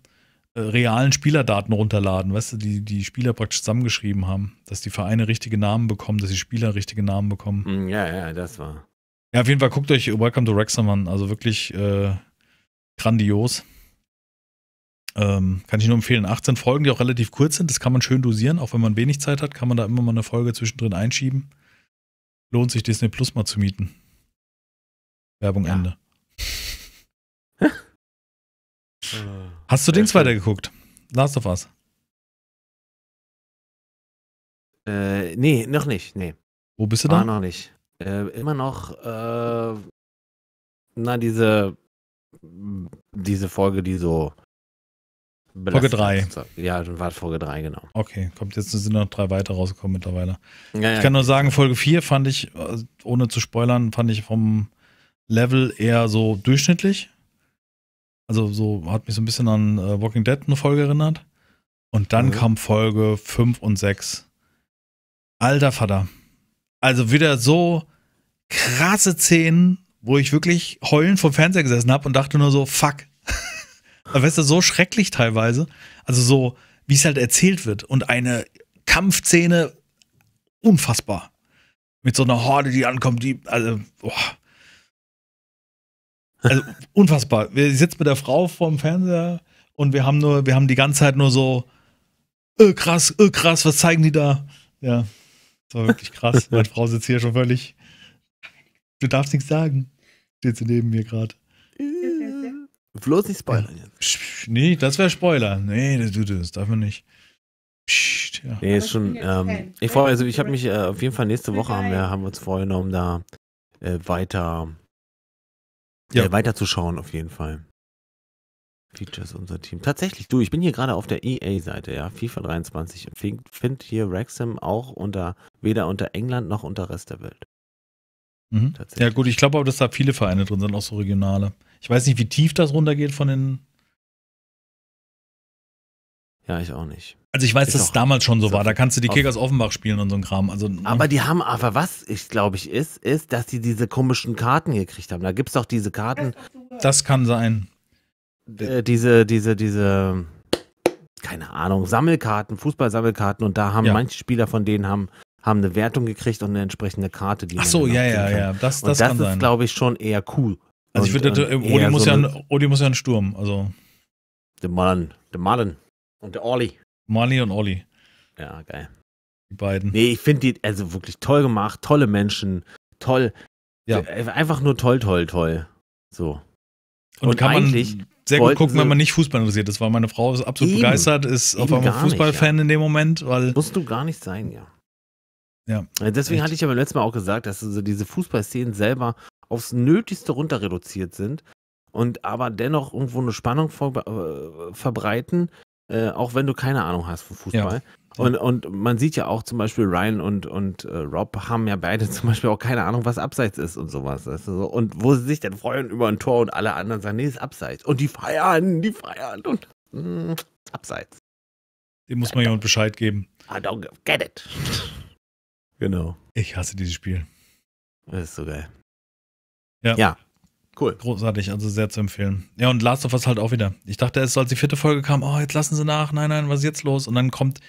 äh, realen Spielerdaten runterladen, weißt du, die die Spieler praktisch zusammengeschrieben haben, dass die Vereine richtige Namen bekommen, dass die Spieler richtige Namen bekommen. Hm, ja, ja, das war. Ja, auf jeden Fall guckt euch Welcome to Wrexham an, also wirklich äh, grandios. Ähm, kann ich nur empfehlen. 18 Folgen, die auch relativ kurz sind, das kann man schön dosieren, auch wenn man wenig Zeit hat, kann man da immer mal eine Folge zwischendrin einschieben. Lohnt sich Disney Plus mal zu mieten. Werbung ja. Ende. Äh, Hast du Dings schön. weitergeguckt? Last of Us? Äh, nee, noch nicht, nee. Wo bist du da? Ah, noch nicht. Äh, immer noch, äh, na, diese, diese Folge, die so. Folge 3. Ja, dann war Folge 3, genau. Okay, kommt jetzt sind noch drei weitere rausgekommen mittlerweile. Ja, ich kann nur sagen, Folge 4 fand ich, äh, ohne zu spoilern, fand ich vom Level eher so durchschnittlich. Also so hat mich so ein bisschen an äh, Walking Dead eine Folge erinnert. Und dann mhm. kam Folge 5 und 6. Alter Vater. Also wieder so krasse Szenen, wo ich wirklich heulend vom Fernseher gesessen habe und dachte nur so, fuck. (laughs) weißt du, so schrecklich teilweise. Also so, wie es halt erzählt wird. Und eine Kampfszene, unfassbar. Mit so einer Horde, die ankommt, die, also, boah. Also unfassbar. Wir sitzen mit der Frau vorm Fernseher und wir haben nur, wir haben die ganze Zeit nur so, öh, krass, öh, krass, was zeigen die da? Ja, das war wirklich krass. (laughs) Meine Frau sitzt hier schon völlig. Du darfst nichts sagen. Steht sie neben mir gerade. Bloß nicht spoilern jetzt. nee, das wäre Spoiler. Nee, das, das darf man nicht. Psst, ja. Nee, ist schon. Ähm, ich freue mich, also ich habe mich äh, auf jeden Fall nächste Woche haben wir, haben wir uns vorgenommen, da äh, weiter ja. Äh, weiterzuschauen auf jeden Fall. Features unser Team. Tatsächlich, du, ich bin hier gerade auf der EA-Seite, ja, FIFA 23. Finde hier Wrexham auch unter, weder unter England noch unter Rest der Welt. Mhm. Ja, gut, ich glaube aber, dass da viele Vereine drin sind, auch so regionale. Ich weiß nicht, wie tief das runtergeht von den ja, ich auch nicht. Also ich weiß, ich dass es damals schon so, war. Da kannst du die Kickers Offenbach spielen und so ein Kram. Also, ne? Aber die haben, aber was ich glaube ich ist, ist, dass die diese komischen Karten gekriegt haben. Da gibt es doch diese Karten. Das kann sein. Äh, diese, diese, diese, keine Ahnung, Sammelkarten, Fußballsammelkarten und da haben ja. manche Spieler von denen haben, haben eine Wertung gekriegt und eine entsprechende Karte. Die Ach so, ja, ja, kann. ja. Das, das, das ist, glaube ich, schon eher cool. Also und, ähm, ich würde, Odi muss, so ja muss ja einen Sturm, also. Der Mann, der Mann. Und der Olli. Molly und Olli. Ja, geil. Die beiden. Nee, ich finde die, also wirklich toll gemacht, tolle Menschen, toll. Ja. Einfach nur toll, toll, toll. So. Und, und kann man sehr gut gucken, wenn man nicht Fußball interessiert ist, weil meine Frau ist absolut eben, begeistert, ist auf einmal Fußballfan ja. in dem Moment, weil. Musst du gar nicht sein, ja. Ja. Äh, deswegen echt. hatte ich ja beim letzten Mal auch gesagt, dass so diese Fußballszenen selber aufs Nötigste runter reduziert sind und aber dennoch irgendwo eine Spannung vor, äh, verbreiten, äh, auch wenn du keine Ahnung hast von Fußball. Ja. Und, und man sieht ja auch zum Beispiel, Ryan und, und äh, Rob haben ja beide (laughs) zum Beispiel auch keine Ahnung, was Abseits ist und sowas. Weißt du? Und wo sie sich dann freuen über ein Tor und alle anderen sagen, nee, ist Abseits. Und die feiern, die feiern und mh, mm, Abseits. Dem muss man ja und Bescheid geben. I don't get it. Genau. Ich hasse dieses Spiel. Das ist so geil. Ja. ja. Cool. Großartig, also sehr zu empfehlen. Ja, und Last of Us halt auch wieder. Ich dachte erst, als die vierte Folge kam, oh, jetzt lassen sie nach, nein, nein, was ist jetzt los? Und dann kommt,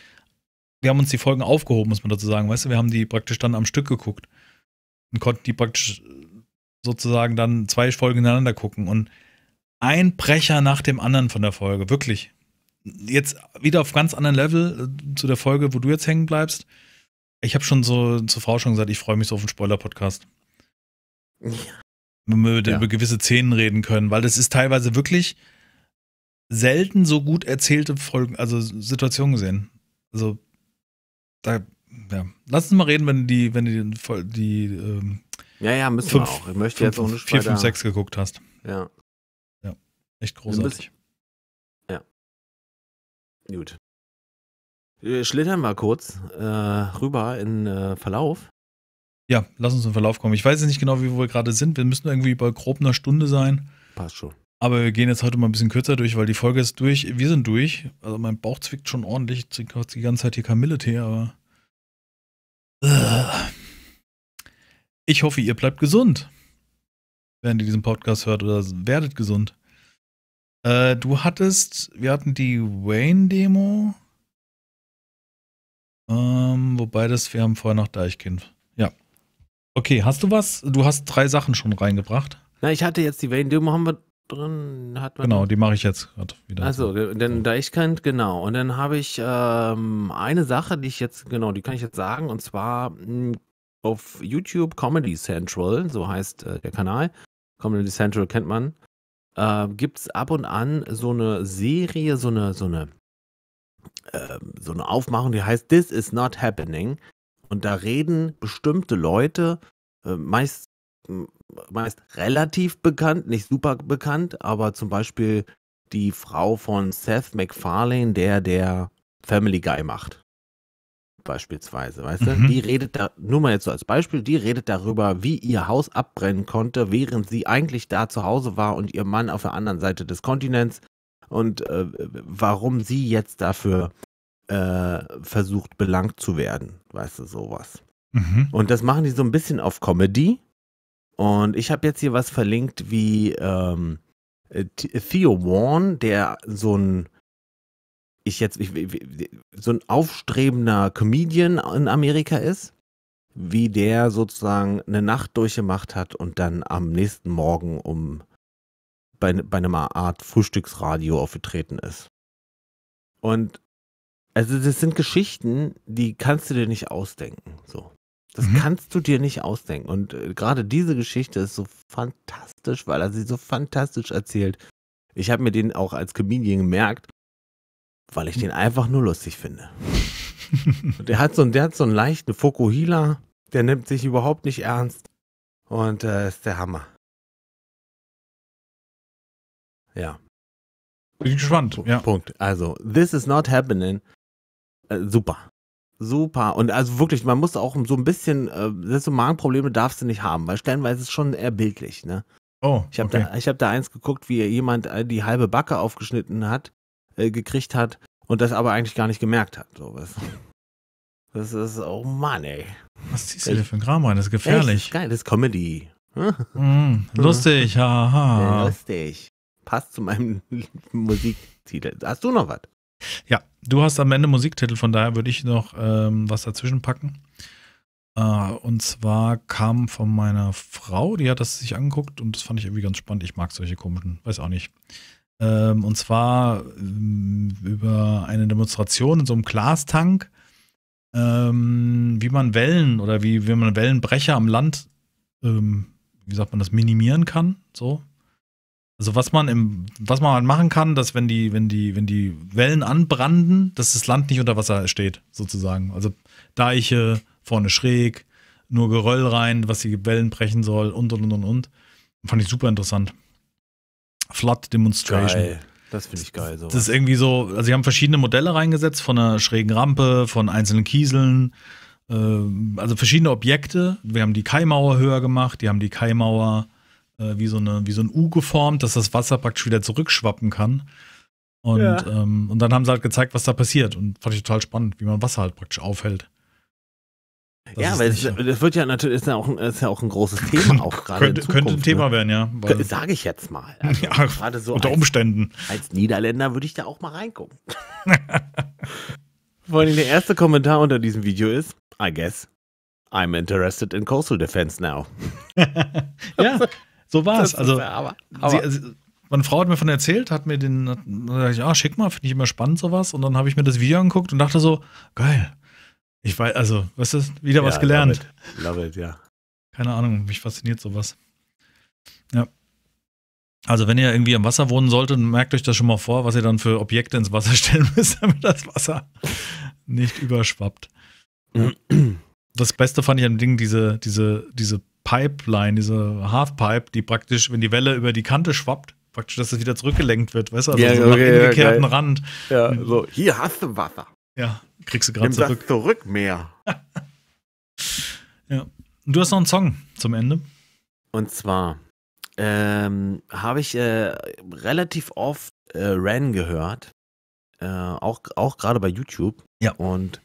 wir haben uns die Folgen aufgehoben, muss man dazu sagen, weißt du, wir haben die praktisch dann am Stück geguckt und konnten die praktisch sozusagen dann zwei Folgen ineinander gucken und ein Brecher nach dem anderen von der Folge, wirklich. Jetzt wieder auf ganz anderen Level äh, zu der Folge, wo du jetzt hängen bleibst. Ich habe schon so zur Frau schon gesagt, ich freue mich so auf den Spoiler-Podcast. Ja wenn wir ja. über gewisse Szenen reden können, weil das ist teilweise wirklich selten so gut erzählte Folgen, also Situationen gesehen. Also da, ja. Lass uns mal reden, wenn die, wenn du die, die ähm, ja, ja, müssen fünf, wir auch. Ich möchte fünf, jetzt ohne 4, 5, 6 geguckt hast. Ja. Ja, echt großartig. Ja. Gut. Schlittern wir kurz äh, rüber in äh, Verlauf. Ja, lass uns in den Verlauf kommen. Ich weiß jetzt nicht genau, wie wir gerade sind. Wir müssen irgendwie bei grob einer Stunde sein. Passt schon. Aber wir gehen jetzt heute mal ein bisschen kürzer durch, weil die Folge ist durch. Wir sind durch. Also mein Bauch zwickt schon ordentlich. Ich trinke die ganze Zeit hier Kamille-Tee, aber. Äh. Ich hoffe, ihr bleibt gesund, während ihr diesen Podcast hört oder werdet gesund. Äh, du hattest, wir hatten die Wayne-Demo. Ähm, wobei das, wir haben vorher noch Deichkind. Ja. Okay, hast du was? Du hast drei Sachen schon reingebracht. Na, ich hatte jetzt die Wayne Demo haben wir drin. genau, die mache ich jetzt gerade wieder. Also, denn da ich kann, genau. Und dann habe ich ähm, eine Sache, die ich jetzt, genau, die kann ich jetzt sagen. Und zwar mh, hm, auf YouTube Comedy Central, so heißt äh, der Kanal. Comedy Central kennt man. Äh, Gibt es ab und an so eine Serie, so eine, so eine, äh, so eine Aufmachung, die heißt This is not happening. Und da reden bestimmte Leute, äh, meist, meist relativ bekannt, nicht super bekannt, aber zum Beispiel die Frau von Seth MacFarlane, der der Family Guy macht. Beispielsweise, weißt mhm. du? Die redet da, nur mal jetzt so als Beispiel, die redet darüber, wie ihr Haus abbrennen konnte, während sie eigentlich da zu Hause war und ihr Mann auf der anderen Seite des Kontinents und äh, warum sie jetzt dafür äh, versucht, belangt zu werden. Weißt du, sowas. Mhm. Und das machen die so ein bisschen auf Comedy. Und ich habe jetzt hier was verlinkt wie ähm, äh, Theo Warn, der so ein ich jetzt ich, so ein aufstrebender Comedian in Amerika ist, wie der sozusagen eine Nacht durchgemacht hat und dann am nächsten Morgen um bei, bei einer Art Frühstücksradio aufgetreten ist. Und also das sind Geschichten, die kannst du dir nicht ausdenken. So. Das mhm. kannst du dir nicht ausdenken. Und äh, gerade diese Geschichte ist so fantastisch, weil er sie so fantastisch erzählt. Ich habe mir den auch als Comedian gemerkt, weil ich den einfach nur lustig finde. (laughs) der, hat so, einen, der hat so einen leichten Fokuhila, der nimmt sich überhaupt nicht ernst und äh, ist der Hammer. Ja. Bin gespannt. P ja. Punkt. Also, this is not happening äh, super. Super. Und also wirklich, man muss auch so ein bisschen, äh, so Magenprobleme darfst du nicht haben, weil stellenweise ist es schon eher bildlich, ne? Oh. Ich habe okay. da, hab da eins geguckt, wie jemand äh, die halbe Backe aufgeschnitten hat, äh, gekriegt hat und das aber eigentlich gar nicht gemerkt hat. So, weißt Das ist, oh Mann, ey. Was ziehst du denn für ein Kram rein? Das ist gefährlich. Echt? Geil, das ist Comedy. (laughs) Mm, lustig, (laughs) haha. Ja, lustig. Passt zu meinem (laughs) Musiktitel. Hast du noch was? Ja, du hast am Ende Musiktitel, von daher würde ich noch ähm, was dazwischen packen. Äh, und zwar kam von meiner Frau, die hat das sich angeguckt und das fand ich irgendwie ganz spannend. Ich mag solche komischen, weiß auch nicht. Ähm, und zwar ähm, über eine Demonstration in so einem Glastank, ähm, wie man Wellen oder wie, wie man Wellenbrecher am Land, ähm, wie sagt man das, minimieren kann. So, also was man im, was man halt machen kann, dass wenn die, wenn die, wenn die Wellen anbranden, dass das Land nicht unter Wasser steht, sozusagen. Also Deiche, vorne schräg, nur Geröll rein, was die Wellen brechen soll und und und und Fand ich super interessant. Flood Demonstration. Geil. Das finde ich geil. Sowas. Das ist irgendwie so, also sie haben verschiedene Modelle reingesetzt, von einer schrägen Rampe, von einzelnen Kieseln, äh, also verschiedene Objekte. Wir haben die Kaimauer höher gemacht, die haben die Kaimauer äh, wie, so eine, wie so ein U geformt, dass das Wasser praktisch wieder zurückschwappen kann. Und, ja. ähm, und dann haben sie halt gezeigt, was da passiert. Und fand ich total spannend, wie man Wasser halt praktisch aufhält. Das ja, weil es, das wird ja natürlich ist ja auch, ist ja auch ein großes Thema auch gerade. Könnte, könnte, ein ne? Thema ne? werden, ja. Sage ich jetzt mal. (laughs) Also ja, gerade so unter als, Umständen. Als Niederländer würde ich da auch mal reingucken. (laughs) Vor allem der erste Kommentar unter diesem Video ist, I guess, I'm interested in coastal defense now. (laughs) ja, so war es. Also, aber, aber. Sie, sie, meine Frau hat mir davon erzählt, hat mir den, hat, ja, ah, schick mal, finde ich immer spannend sowas. Und dann habe ich mir das Video angeguckt und dachte so, geil. Ich weiß, also, was ist, wieder ja, was gelernt. Love it. love it, ja. Keine Ahnung, mich fasziniert sowas. Ja. Also, wenn ihr irgendwie am Wasser wohnen solltet, merkt euch das schon mal vor, was ihr dann für Objekte ins Wasser (laughs) stellen müsst, damit das Wasser nicht überschwappt. (clears throat) Das Beste fand ich an dem Ding, diese, diese, diese Pipeline, diese Halfpipe, die praktisch, wenn die Welle über die Kante schwappt, praktisch, dass es wieder zurückgelenkt wird, weißt du? Also ja, so okay, nach umgekehrten ja, Rand. Ja, hm. so, hier hast du Wasser. Ja, kriegst du gerade zurück. Das zurück mehr. (laughs) ja. Und du hast noch einen Song zum Ende. Und zwar ähm, habe ich äh, relativ oft äh, Ren gehört. Äh, auch auch gerade bei YouTube. Ja. Und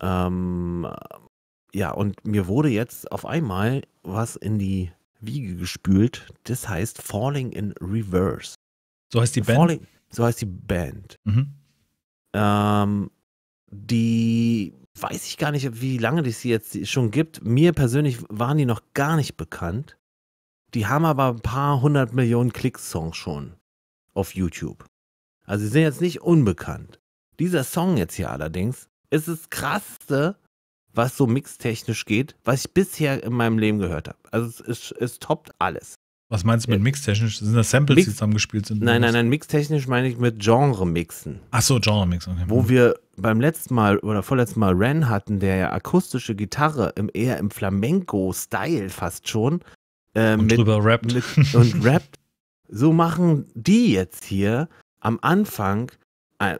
ähm, ja, und mir wurde jetzt auf einmal was in die Wiege gespült. Das heißt Falling in Reverse. So heißt die Band? Falling, so heißt die Band. Mhm. Ähm, die weiß ich gar nicht, wie lange die sie jetzt schon gibt. Mir persönlich waren die noch gar nicht bekannt. Die haben aber ein paar hundert Millionen Klicks-Songs schon auf YouTube. Also sie sind jetzt nicht unbekannt. Dieser Song jetzt hier allerdings ist das krasseste, was so mixtechnisch geht, was ich bisher in meinem Leben gehört habe. Also es, es, es toppt alles. Was meinst du mit mixtechnisch? Sind das Samples, Mix die zusammengespielt sind? Nein, nein, nein, mixtechnisch meine ich mit Genre-Mixen. Ach so, Genre-Mixen. Okay. Wo wir beim letzten Mal oder vorletzten Mal Ren hatten, der ja akustische Gitarre im eher im Flamenco-Style fast schon. Äh, und mit, drüber rappt. Mit, und rappt. So machen die jetzt hier am Anfang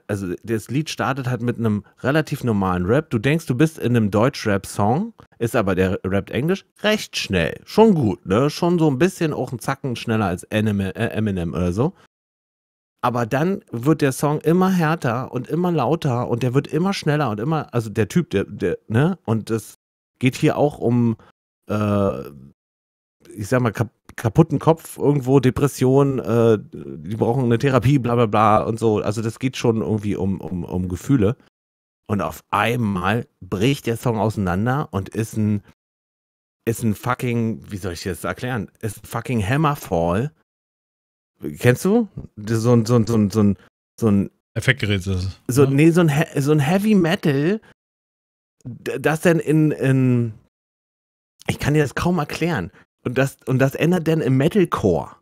also das Lied startet halt mit einem relativ normalen Rap. Du denkst, du bist in einem Deutsch-Rap-Song, ist aber der Rap Englisch recht schnell. Schon gut, ne? Schon so ein bisschen auch ein Zacken schneller als äh, Eminem oder so. Aber dann wird der Song immer härter und immer lauter und der wird immer schneller und immer, also der Typ, der, der ne? Und es geht hier auch um, äh, ich sag mal, kaputten Kopf, irgendwo Depression, äh, die brauchen eine Therapie, bla bla bla und so. Also das geht schon irgendwie um, um, um Gefühle. Und auf einmal bricht der Song auseinander und ist ein, ist ein fucking, wie soll ich das erklären? Ist ein fucking Hammerfall. Kennst du? So ein, so ein, so ein, so ein, so ein Effektgerät ist So, ja. Ne? Nee, so ein, so ein Heavy Metal, das dann in, in, ich kann dir das kaum erklären. Und das, und das ändert dann im Metalcore.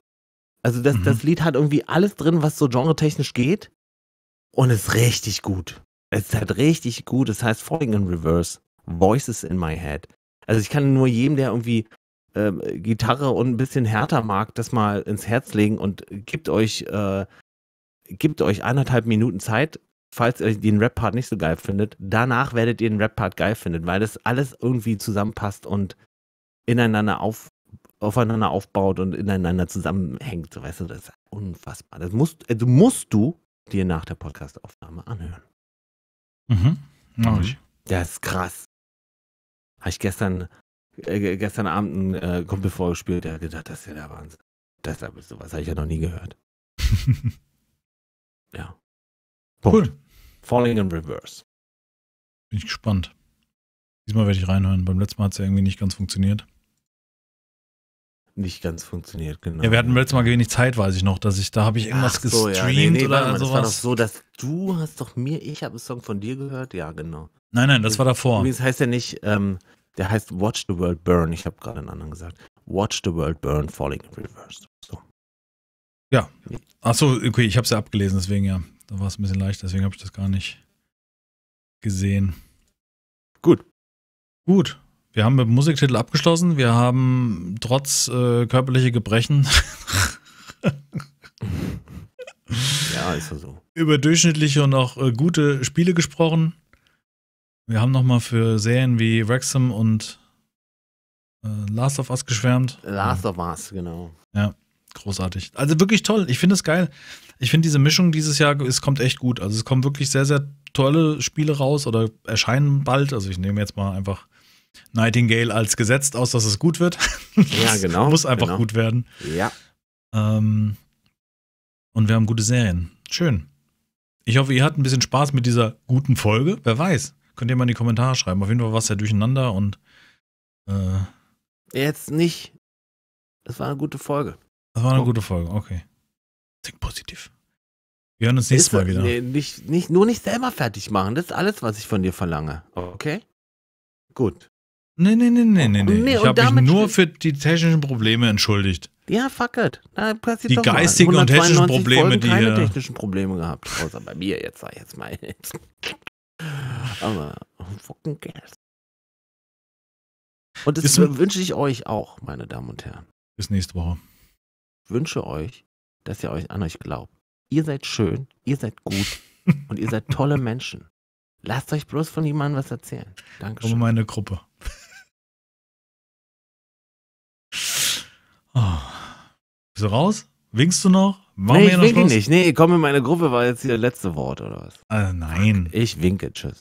Also das, mhm. das Lied hat irgendwie alles drin, was so genretechnisch geht. Und ist richtig gut. Es ist halt richtig gut. Es heißt Falling in Reverse. Voices in my head. Also ich kann nur jedem, der irgendwie äh, Gitarre und ein bisschen härter mag, das mal ins Herz legen und gibt euch, äh, gibt euch eineinhalb Minuten Zeit, falls ihr den Rap-Part nicht so geil findet. Danach werdet ihr den Rap-Part geil finden, weil das alles irgendwie zusammenpasst und ineinander auf, aufeinander aufbaut und ineinander zusammenhängt. weißt du, das ist unfassbar. Das musst, also musst du dir nach der Podcastaufnahme anhören. Mhm. Mach mhm. ich. Das ist krass. Habe ich gestern, äh, gestern Abend einen äh, Kumpel vorgespielt, der hat gedacht, das ist ja der Wahnsinn. Deshalb ist sowas, habe ich ja noch nie gehört. (laughs) ja. Punkt. Cool. Falling in Reverse. Bin ich gespannt. Diesmal werde ich reinhören. Beim letzten Mal hat es ja irgendwie nicht ganz funktioniert nicht ganz funktioniert, genau. Ja, wir hatten letztes Mal wenig Zeit, weiß ich noch, dass ich, da habe ich irgendwas so, gestreamt ja. nee, nee, oder mal, sowas. Das war doch so, dass du hast doch mir, ich habe einen Song von dir gehört, ja, genau. Nein, nein, das war davor. Übrigens heißt der nicht, ähm, der heißt Watch the World Burn, ich habe gerade einen anderen gesagt. Watch the World Burn, Falling in Reverse. So. Ja. Achso, okay, ich habe es ja abgelesen, deswegen ja. Da war es ein bisschen leicht, deswegen habe ich das gar nicht gesehen. Gut. Gut wir haben mit dem Musiktitel abgeschlossen. Wir haben trotz äh, körperliche Gebrechen (laughs) ja, ist ja so. über durchschnittliche und auch äh, gute Spiele gesprochen. Wir haben nochmal für Serien wie Wrexham und äh, Last of Us geschwärmt. Last of Us, genau. Ja, großartig. Also wirklich toll. Ich finde es geil. Ich finde diese Mischung dieses Jahr, es kommt echt gut. Also es kommen wirklich sehr, sehr tolle Spiele raus oder erscheinen bald. Also ich nehme jetzt mal einfach Nightingale als gesetzt aus, dass es gut wird. Ja, (laughs) genau. muss einfach genau. gut werden. Ja. Ähm, und wir haben gute Serien. Schön. Ich hoffe, ihr hattet ein bisschen Spaß mit dieser guten Folge. Wer weiß. Könnt ihr mal in die Kommentare schreiben. Auf jeden Fall war es ja durcheinander und. Äh, Jetzt nicht. Das war eine gute Folge. Das war eine oh. gute Folge, okay. Klingt positiv. Wir hören uns nächstes Mal wieder. Nee, nicht, nicht, nur nicht selber fertig machen. Das ist alles, was ich von dir verlange. Okay? Gut. Nee, nee, nee, nee, nee. nee ich habe mich nur für die technischen Probleme entschuldigt. Ja, fuck it. Da passiert die doch geistigen und technischen Probleme, Folgen die keine technischen Probleme gehabt, außer bei mir jetzt, sag ich jetzt mal. (laughs) Aber fucking gas. Und das wünsche ich euch auch, meine Damen und Herren. Bis nächste Woche. Ich wünsche euch, dass ihr euch an euch glaubt. Ihr seid schön, ihr seid gut (laughs) und ihr seid tolle Menschen. Lasst euch bloß von jemandem was erzählen. Dankeschön. Um meine Gruppe. Oh. Bist du raus? Winkst du noch? Machen nee, ich winke nicht. Nee, komm in meine Gruppe, war jetzt hier letzte Wort oder was? Äh, nein. Ich winke, tschüss.